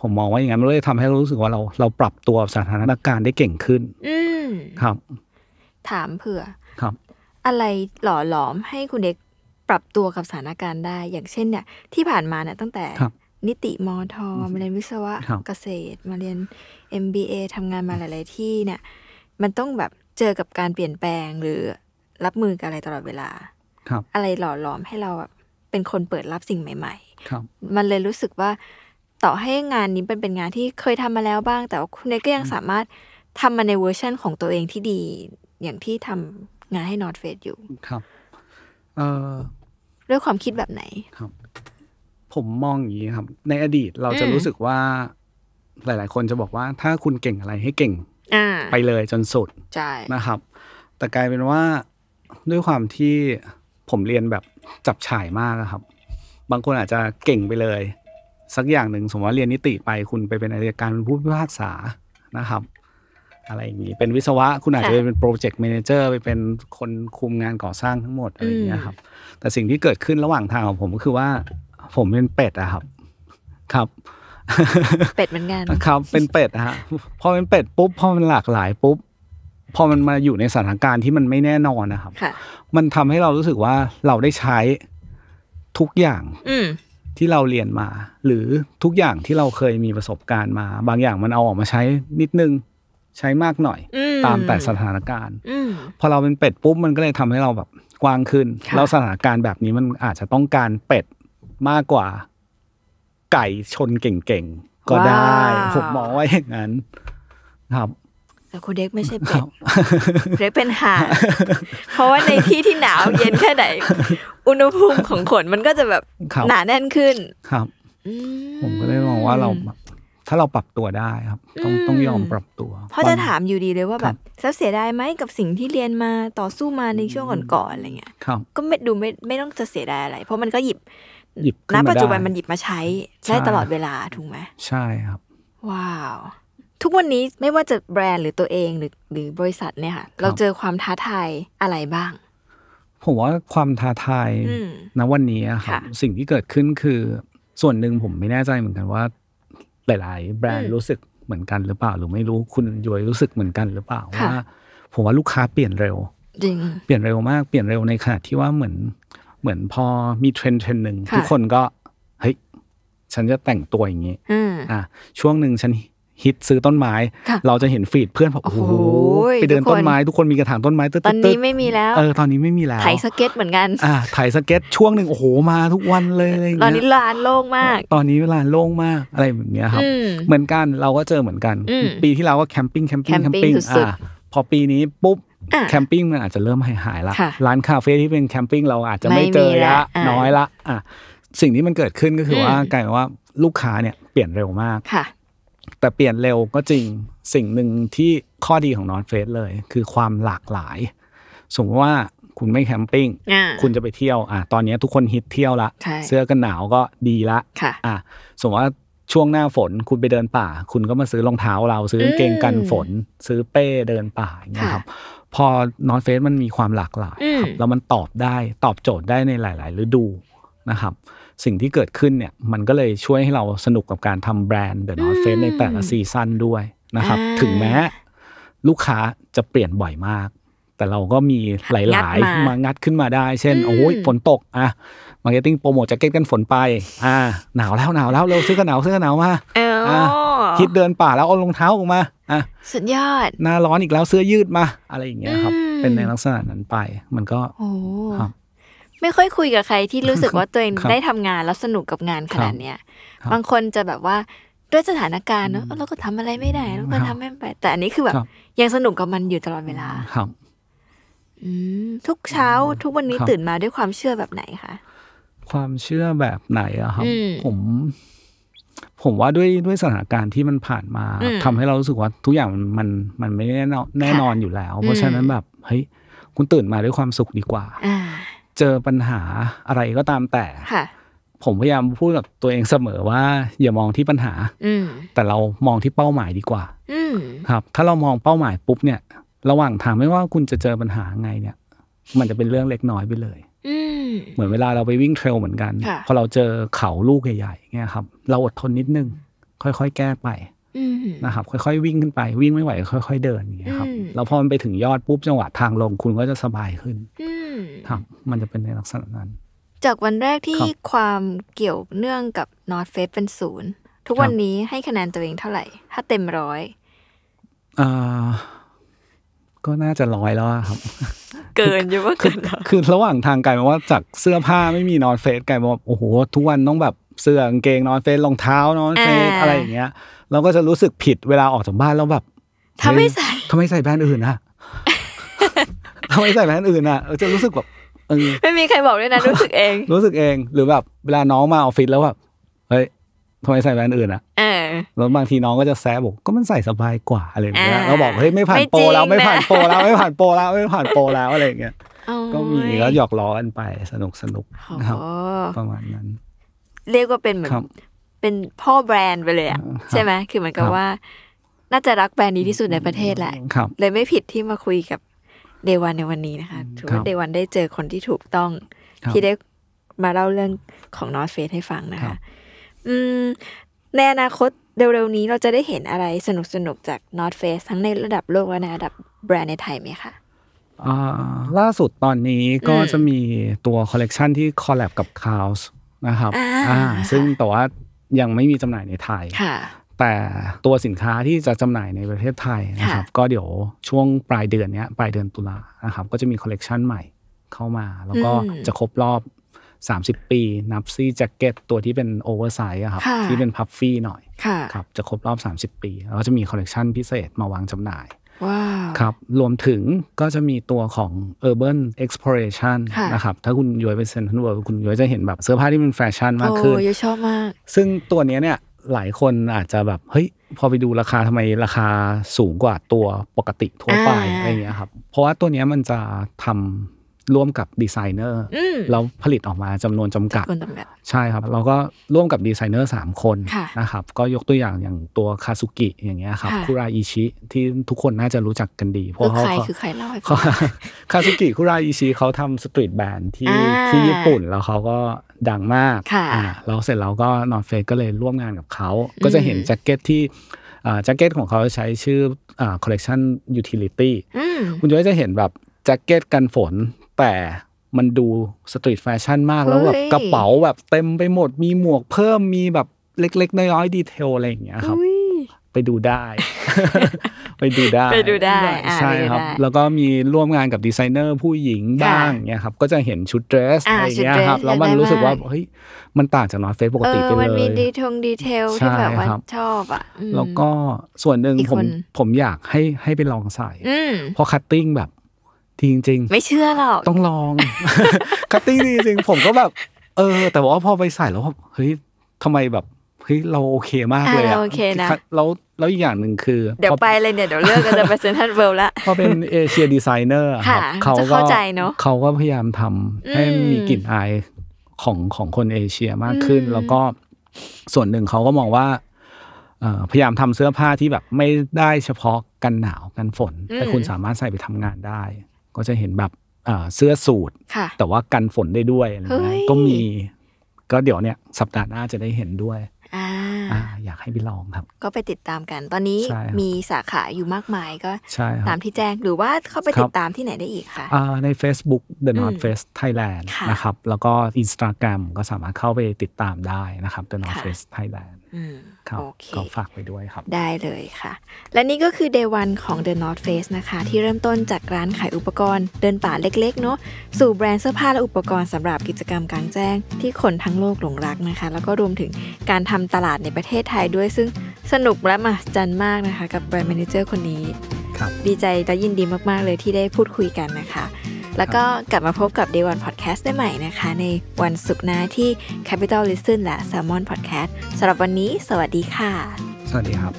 ผมมองว่าอย่างนั้นมันเลยทำให้เรารู้สึกว่าเรา เราปรับตัวสถานการณ์ได้เก่งขึ้นครับ ถามเผื่อครับ
อะไรหล่อหลอมให้คุณเด็กรับตัวกับสถานการณ์ได้ อย่างเช่น เนี่ย ที่ผ่านมาเนี่ยตั้งแต่ นิติมอทอมาเรียนวิศวะเกษตร มาเรียน MBA ทำงานมาหลาย ๆ ที่เนี่ย มันต้องแบบเจอกับการเปลี่ยนแปลงหรือรับมือกับอะไรตลอดเวลาอะไรหล่อหลอมให้เราแบบเป็นคนเปิดรับสิ่งใหม่ๆมันเลยรู้สึกว่าต่อให้งานนี้เป็นเป็นงานที่เคยทำมาแล้วบ้าง แต่ว่าคุณเอก็ยังสามารถทำมาในเวอร์ชั่นของตัวเองที่ดี อย่างที่ทำงานให้นอตเฟสอยู่
ครับ เอ
ด้วยความคิดแบบไหน
ครับ ผมมองอย่างนี้ครับ ในอดีตเราจะรู้สึกว่า หลาย ๆ คนจะบอกว่าถ้าคุณเก่งอะไรให้เก่งไปเลยจนสุดนะครับ แต่กลายเป็นว่าด้วยความที่ผมเรียนแบบจับฉ่ายมากครับ บางคนอาจจะเก่งไปเลยสักอย่างหนึ่งสมมติว่าเรียนนิติไปคุณไปเป็นอายการเป็นผู้พิพากษานะครับอะไรอย่างนี้เป็นวิศวะคุณอาจจะเป็นโปรเจกต์แมเนเจอร์ไปเป็นคนคุมงานก่อสร้างทั้งหมดอะไรอย่างเงี้ยครับ แต่สิ่งที่เกิดขึ้นระหว่างทางของผมก็คือว่าผมเป็นเป็ดอะครับ ครับ เป็ดเหมือนกันครับ เป็นเป็ดฮะพอเป็นเป็ดปุ๊บพอมันหลากหลายปุ๊บพอมันมาอยู่ในสถานการณ์ที่มันไม่แน่นอนนะครับมันทำให้เรารู้สึกว่าเราได้ใช้ทุกอย่างที่เราเรียนมา หรือทุกอย่างที่เราเคยมีประสบการณ์มา บางอย่างมันเอาออกมาใช้นิดนึงใช้มากหน่อยตามแต่สถานการณ์พอเราเป็นเป็ดปุ๊บมันก็เลยทำให้เราแบบ กว้างขึ้น แล้วสถานการณ์แบบนี้มันอาจจะต้องการเป็ด มากกว่า ไก่ชนเก่งๆ ก็ได้ผมมองว่าอย่างนั้น ครับ
แต่โคเด็กไม่ใช่เป็ดเด็กเป็นห่านเพราะว่าในที่ที่หนาว เย็นแค่ไหนอุณหภูมิของขนมันก็จะแบบหนาแน่นขึ้น
ครับผมก็ได้มองว่าเราถ้าเราปรับตัวได้ครับ ต้องต้องยอมปรับตัว เ
พราะจะถามอยู่ดีเลยว่าแบบเสียดายไหมกับสิ่งที่เรียนมาต่อสู้มาในช่วงก่อนๆอะไรเงี้ยก็ไม่ดูไม่ไม่ต้องจะเสียดายอะไร เพราะมันก็หยิบหยิบณปัจจุบันมันหยิบมาใช้ได้ตลอดเวลาถูกไ
หมใช่ครับ
ว้าว ทุกวันนี้ไม่ว่าจะแบรนด์หรือตัวเองหรือหรือบริษัทเนี่ยค่ะเราเจอความท้าทายอะไรบ้าง
ผมว่าความท้าทายณวันนี้ครับสิ่งที่เกิดขึ้นคือส่วนหนึ่งผมไม่แน่ใจเหมือนกันว่าหลายๆแบรนด์รู้สึกเหมือนกันหรือเปล่าหรือไม่รู้คุณย้ยรู้สึกเหมือนกันหรือเปล่าว่าผมว่าลูกค้าเปลี่ยนเร็วจริงเปลี่ยนเร็วมากเปลี่ยนเร็วในขณะที่ว่าเหมือนเหมือนพอมีเทรนด์เทรนด์หนึ่งทุกคนก็เฮ้ยฉันจะแต่งตัวอย่างนี้อ่าช่วงหนึ่งฉันฮิตซื้อต้นไม้ เราจะเห็นฟีดเพื่อนบอกโอ้โห ไปเดินต้นไม้ทุกคนมีกระถางต้นไม้ตอนนี้ไม่มีแล้วเออตอนนี้ไม่มีแล้วถ่าย
สเก็ตเหมือนกัน อ่า
ถ่ายสเก็ตช่วงหนึ่งโอ้โหมาทุกวันเลย ตอนนี้ลานโล่งมาก ตอนนี้ลานโล่งมากอะไรแบบนี้ครับ เหมือนกันเราก็เจอเหมือนกัน ปีที่เราก็แคมปิ้งแคมปิ้งแคมปิ้ง อ่า พอปีนี้ปุ๊บแคมปิ้งมันอาจจะเริ่มหายหายละ ร้านคาเฟ่ที่เป็นแคมปิ้งเราอาจจะไม่เจอละน้อยละ อ่ะสิ่งที่มันเกิดขึ้นก็คือว่ากลายเป็นว่าลูกค้าเนี่ยเปลี่ยนเร็วมากแต่เปลี่ยนเร็วก็จริง สิ่งหนึ่งที่ข้อดีของนอนเฟสเลย คือความหลากหลาย สมมติว่าคุณไม่แคมปิ้ง คุณจะไปเที่ยว อ่ะตอนนี้ทุกคนฮิตเที่ยวละ เสื้อกันหนาวก็ดีละอ่ะสมมติว่าช่วงหน้าฝนคุณไปเดินป่า คุณก็มาซื้อรองเท้าเราซื้อเกงกันฝน ซื้อเป้เดินป่าอย่างเงี้ยครับ พอนอนเฟสมันมีความหลากหลายครับแล้วมันตอบได้ตอบโจทย์ได้ในหลาย ๆ ฤดูนะครับสิ่งที่เกิดขึ้นเนี่ยมันก็เลยช่วยให้เราสนุกกับการทำแบรนด์เดอะนอตเฟสในแต่ละซีซั่นด้วยนะครับ ถึงแม้ลูกค้าจะเปลี่ยนบ่อยมาก แต่เราก็มีหลาย ๆ มางัดขึ้นมาได้ เช่น โอ้ยฝนตกอ่ะมาร์เก็ตติ้งโปรโมทแจ็คเก็ตกันฝนไปอ่าหนาวแล้วหนาวแล้วเร็วซื้อกันหนาวซื้อกันหนาวมา
าคิด
เดินป่าแล้วเอารองเท้าออกมาอ่ะสุดยอดหน้าร้อนอีกแล้วเสื้อยืดมา อะไรอย่างเงี้ยครับ เป็นในลักษณะนั้นไป มันก็ครับ
ไม่ค่อยคุยกับใครที่รู้สึกว่าตัวเองได้ทำงานแล้วสนุกกับงานขนาดเนี้ยบางคนจะแบบว่าด้วยสถานการณ์เนอะเราก็ทำอะไรไม่ได้เราก็ทำไม่ไปแต่อันนี้คือแบบ ยังสนุกกับมันอยู่ตลอดเวลา ครับทุกเช้าทุกวันนี้ตื่นมาด้วยความเชื่อแบบไหนคะ
ความเชื่อแบบไหนอะครับ ผม ผมว่าด้วยด้วยสถานการณ์ที่มันผ่านมา ทำให้เรารู้สึกว่าทุกอย่างมันมันมันไม่แน่นอนแน่นอนอยู่แล้ว เพราะฉะนั้นแบบเฮ้ยคุณตื่นมาด้วยความสุขดีกว่าเจอปัญหาอะไรก็ตามแต่ผมพยายามพูดกับตัวเองเสมอว่า อย่ามองที่ปัญหาแต่เรามองที่เป้าหมายดีกว่าครับ ถ้าเรามองเป้าหมายปุ๊บเนี่ย ระหว่างทางไม่ว่าคุณจะเจอปัญหาไงเนี่ย มันจะเป็นเรื่องเล็กน้อยไปเลยเหมือนเวลาเราไปวิ่งเทรลเหมือนกันพอเราเจอเขาลูกใหญ่ๆเงี้ยครับ เราอดทนนิดนึง ค่อยๆแก้ไปนะครับ ค่อย ๆ วิ่งขึ้นไป วิ่งไม่ไหวค่อย ๆ เดินอย่
างเงี้ยครับแล
้วพอมันไปถึงยอดปุ๊บจังหวะทางลงคุณก็จะสบายขึ้นครับมันจะเป็นในลักษณะนั้น
จากวันแรกที่ความเกี่ยวเนื่องกับนอตเฟสเป็นศูนย์ ทุกวันนี้ให้คะแนนตัวเองเท่าไหร่ ถ้าเต็มร้อย
ก็น่าจะร้อยแล้วครับ เกินเยอะว่าเกินคือระหว่างทางไกลมาว่าจากเสื้อผ้าไม่มีนอนเฟสไกลมาโอ้โห ทุกวันต้องแบบเสื้อกางเกงนอนเฟสรองเท้านอนเฟสอะไรอย่างเงี้ยเราก็จะรู้สึกผิดเวลาออกจากบ้านแล้วแบบทำไมใส่ทำไมใส่แบรนด์อื่นนะทาไมใส่แมสอื่นอ่ะจะรู้สึกแบบ
ไม่มีใครบอกด้วยนะรู้สึ
กเอง รู้สึกเองหรือแบบ เวลาน้องมาออฟฟิศแล้วแบบเฮ้ยทำไมใส่แบรนด์อื่นอ่ะแล้วบางทีน้องก็จะแซะบอกก็มันใส่สบายกว่าอะไรอย่างเงี้ยเราบอกเฮ้ยไม่ผ่านโปรแล้ว ไม่ผ่านโปรแล้วไม่ผ่านโปรแล้วไม่ผ่านโปรแล้วอะไรอย่างเงี้ยก็มีแล้วหยอกล้อกันไปสนุกสนุกนะครับประมาณนั้น
เรียกว่าเป็นเหมือนเป็นพ่อแบรนด์ไปเลยอ่ะใช่ไหมคือเหมือนกับว่า น่าจะรักแบรนด์นี้ที่สุดในประเทศแหละเลยไม่ผิดที่มาคุยกับเดวันในวันนี้นะคะถือว่าเดวันได้เจอคนที่ถูกต้องที่ได้มาเล่าเรื่องของนอตเฟสให้ฟังนะคะ อืมในอนาคตเร็วๆนี้เราจะได้เห็นอะไรสนุกสนุกจากนอตเฟสทั้งในระดับโลกและในระดับแบรนด์ในไทยไหมคะ
ล่าสุดตอนนี้ก็จะมีตัวคอลเลกชันที่คอลแลบกับ c o ส s นะครับซึ่งแต่ว่ายังไม่มีจำหน่ายในไทยแต่ตัวสินค้าที่จะจำหน่ายในประเทศไทยนะครับก็เดี๋ยวช่วงปลายเดือนนี้ปลายเดือนตุลานะครับก็จะมีคอลเลกชันใหม่เข้ามา แล้วก็จะครบรอบ 30 ปี นับซี่แจ็คเก็ตตัวที่เป็นโอเวอร์ไซส์ครับที่เป็นพัฟฟี่หน่อยครับจะครบรอบ 30 ปี แล้วก็จะมีคอลเลกชันพิเศษมาวางจำหน่ายครับรวมถึงก็จะมีตัวของ Urban Exploration นะครับถ้าคุณย้อยไปเซ็นทันเวิรด์คุณย้อยจะเห็นแบบเสื้อผ้าที่เป็นแฟชั่นมากขึ้นโอ้ยชอบมากซึ่งตัวนี้เนี่ยหลายคนอาจจะแบบเฮ้ย พอไปดูราคาทำไมราคาสูงกว่าตัวปกติทั่วไปอะไรเงี้ยครับเพราะว่าตัวเนี้ยมันจะทำร่วมกับดีไซเนอร์แล้วผลิตออกมาจำนวนจำกัด ใช่ครับเราก็ร่วมกับดีไซเนอร์3คนนะครับก็ยกตัวอย่างอย่างตัวคาซุกิ อย่างเงี้ยครับ คุราอิชิที่ทุกคนน่าจะรู้จักกันดีเพราะเขาคือใครเล่าให้ฟังคาซุกิคุราอิชิเขาทำสตรีทแบรนด์ที่ที่ญี่ปุ่นแล้วเขาก็ดังมากเ่าแล้วเสร็จแล้วก็นอนเฟสก็เลยร่วมงานกับเขา ก็จะเห็นแจ็คเก็ตที่แจ็คเก็ตของเขาใช้ชื่อคอลเลกชันยูทิลิตี้คุณจะจะเห็นแบบแจ็คเก็ตกันฝนแต่มันดูสตรีทแฟชั่นมากแล้วแบบกระเป๋าแบบเต็มไปหมดมีหมวกเพิ่มมีแบบเล็กๆ น้อยๆ ดีเทลอะไรอย่างเงี้ยครับไปดูได้ไปดูได้ไปดู
ได้ ใช่ครับ
แล้วก็มีร่วมงานกับดีไซเนอร์ผู้หญิงบ้างเนี่ยครับก็จะเห็นชุดเดรสอะไรเงี้ยครับแล้วมันรู้สึกว่า เฮ้ย มันต่างจากนอนเฟซปกติไปเลย มันมีดี
ทงดีเทลที่แบบว่าชอบอ่ะแล้วก็
ส่วนหนึ่งผมผมอยากให้ให้ไปลองใส่พอคัตติ้งแบบจริงจริงไ
ม่เชื่อหรอก
ต้องลอง คัตติ้งจริงจริงผมก็แบบเออ แต่ว่าพอไปใส่แล้วเฮ้ยทำไมแบบเฮ้ยเราโอเคมากเลยอะโอเคนะแล้วแล้วอีกอย่างหนึ่งคือ เ
ดี๋ยวไปเลยเนี่ยเดี๋ยวเลิกกันจะไปเซ็นทรัลเวิลด์ละพอเป็น
เอเชียดีไซเนอร์ครัเขาก็เขาก็พยายามทำให้มีกลิ่นอาย ของของคนเอเชียมากขึ้น แล้วก็ส่วนหนึ่งเขาก็มองว่า พยายามทำเสื้อผ้าที่แบบไม่ได้เฉพาะกันหนาวกันฝน แต่คุณสามารถใส่ไปทำงานได้ ก็จะเห็นแบบเสื้อสูทแต่ว่ากันฝนได้ด้วยก็มีก็เดี๋ยวเนี่ยสัปดาห์หน้าจะได้เห็นด้วยอยากให้ไปลองครับ
ก็ไปติดตามกัน ตอนนี้มีสาขาอยู่มากมายก็ ตามที่แจ้งหรือว่าเข้าไปติดตามที่ไหน
ได้อีกคะใน Facebook The North Face Thailand นะครับแล้วก็ Instagram ก็สามารถเข้าไปติดตามได้นะครับ The North Face Thailand ครับก็ฝากไปด้วยครับ
ได้เลยค่ะ และนี่ก็คือเดวันของ The North Face นะคะ ที่เริ่มต้นจากร้านขายอุปกรณ์เดินป่าเล็กๆ เนาะสู่แบรนด์เสื้อผ้าและอุปกรณ์สำหรับกิจกรรมกลางแจ้งที่คนทั้งโลกหลงรักนะคะ แล้วก็รวมถึงการทำตลาดในประเทศไทยด้วยซึ่งสนุกและมหัศจรรย์มากนะคะ กับแบรนด์แมเนเจอร์คนนี้ดีใจและยินดีมาก ๆ เลยที่ได้พูดคุยกันนะคะ แล้วก็กลับมาพบกับ Day One Podcast ได้ใหม่นะคะ ในวันศุกร์หน้าที่ Capital Listen และ Salmon Podcast สำหรับวันนี้สวัสดีค่ะ
สวัสดีครับ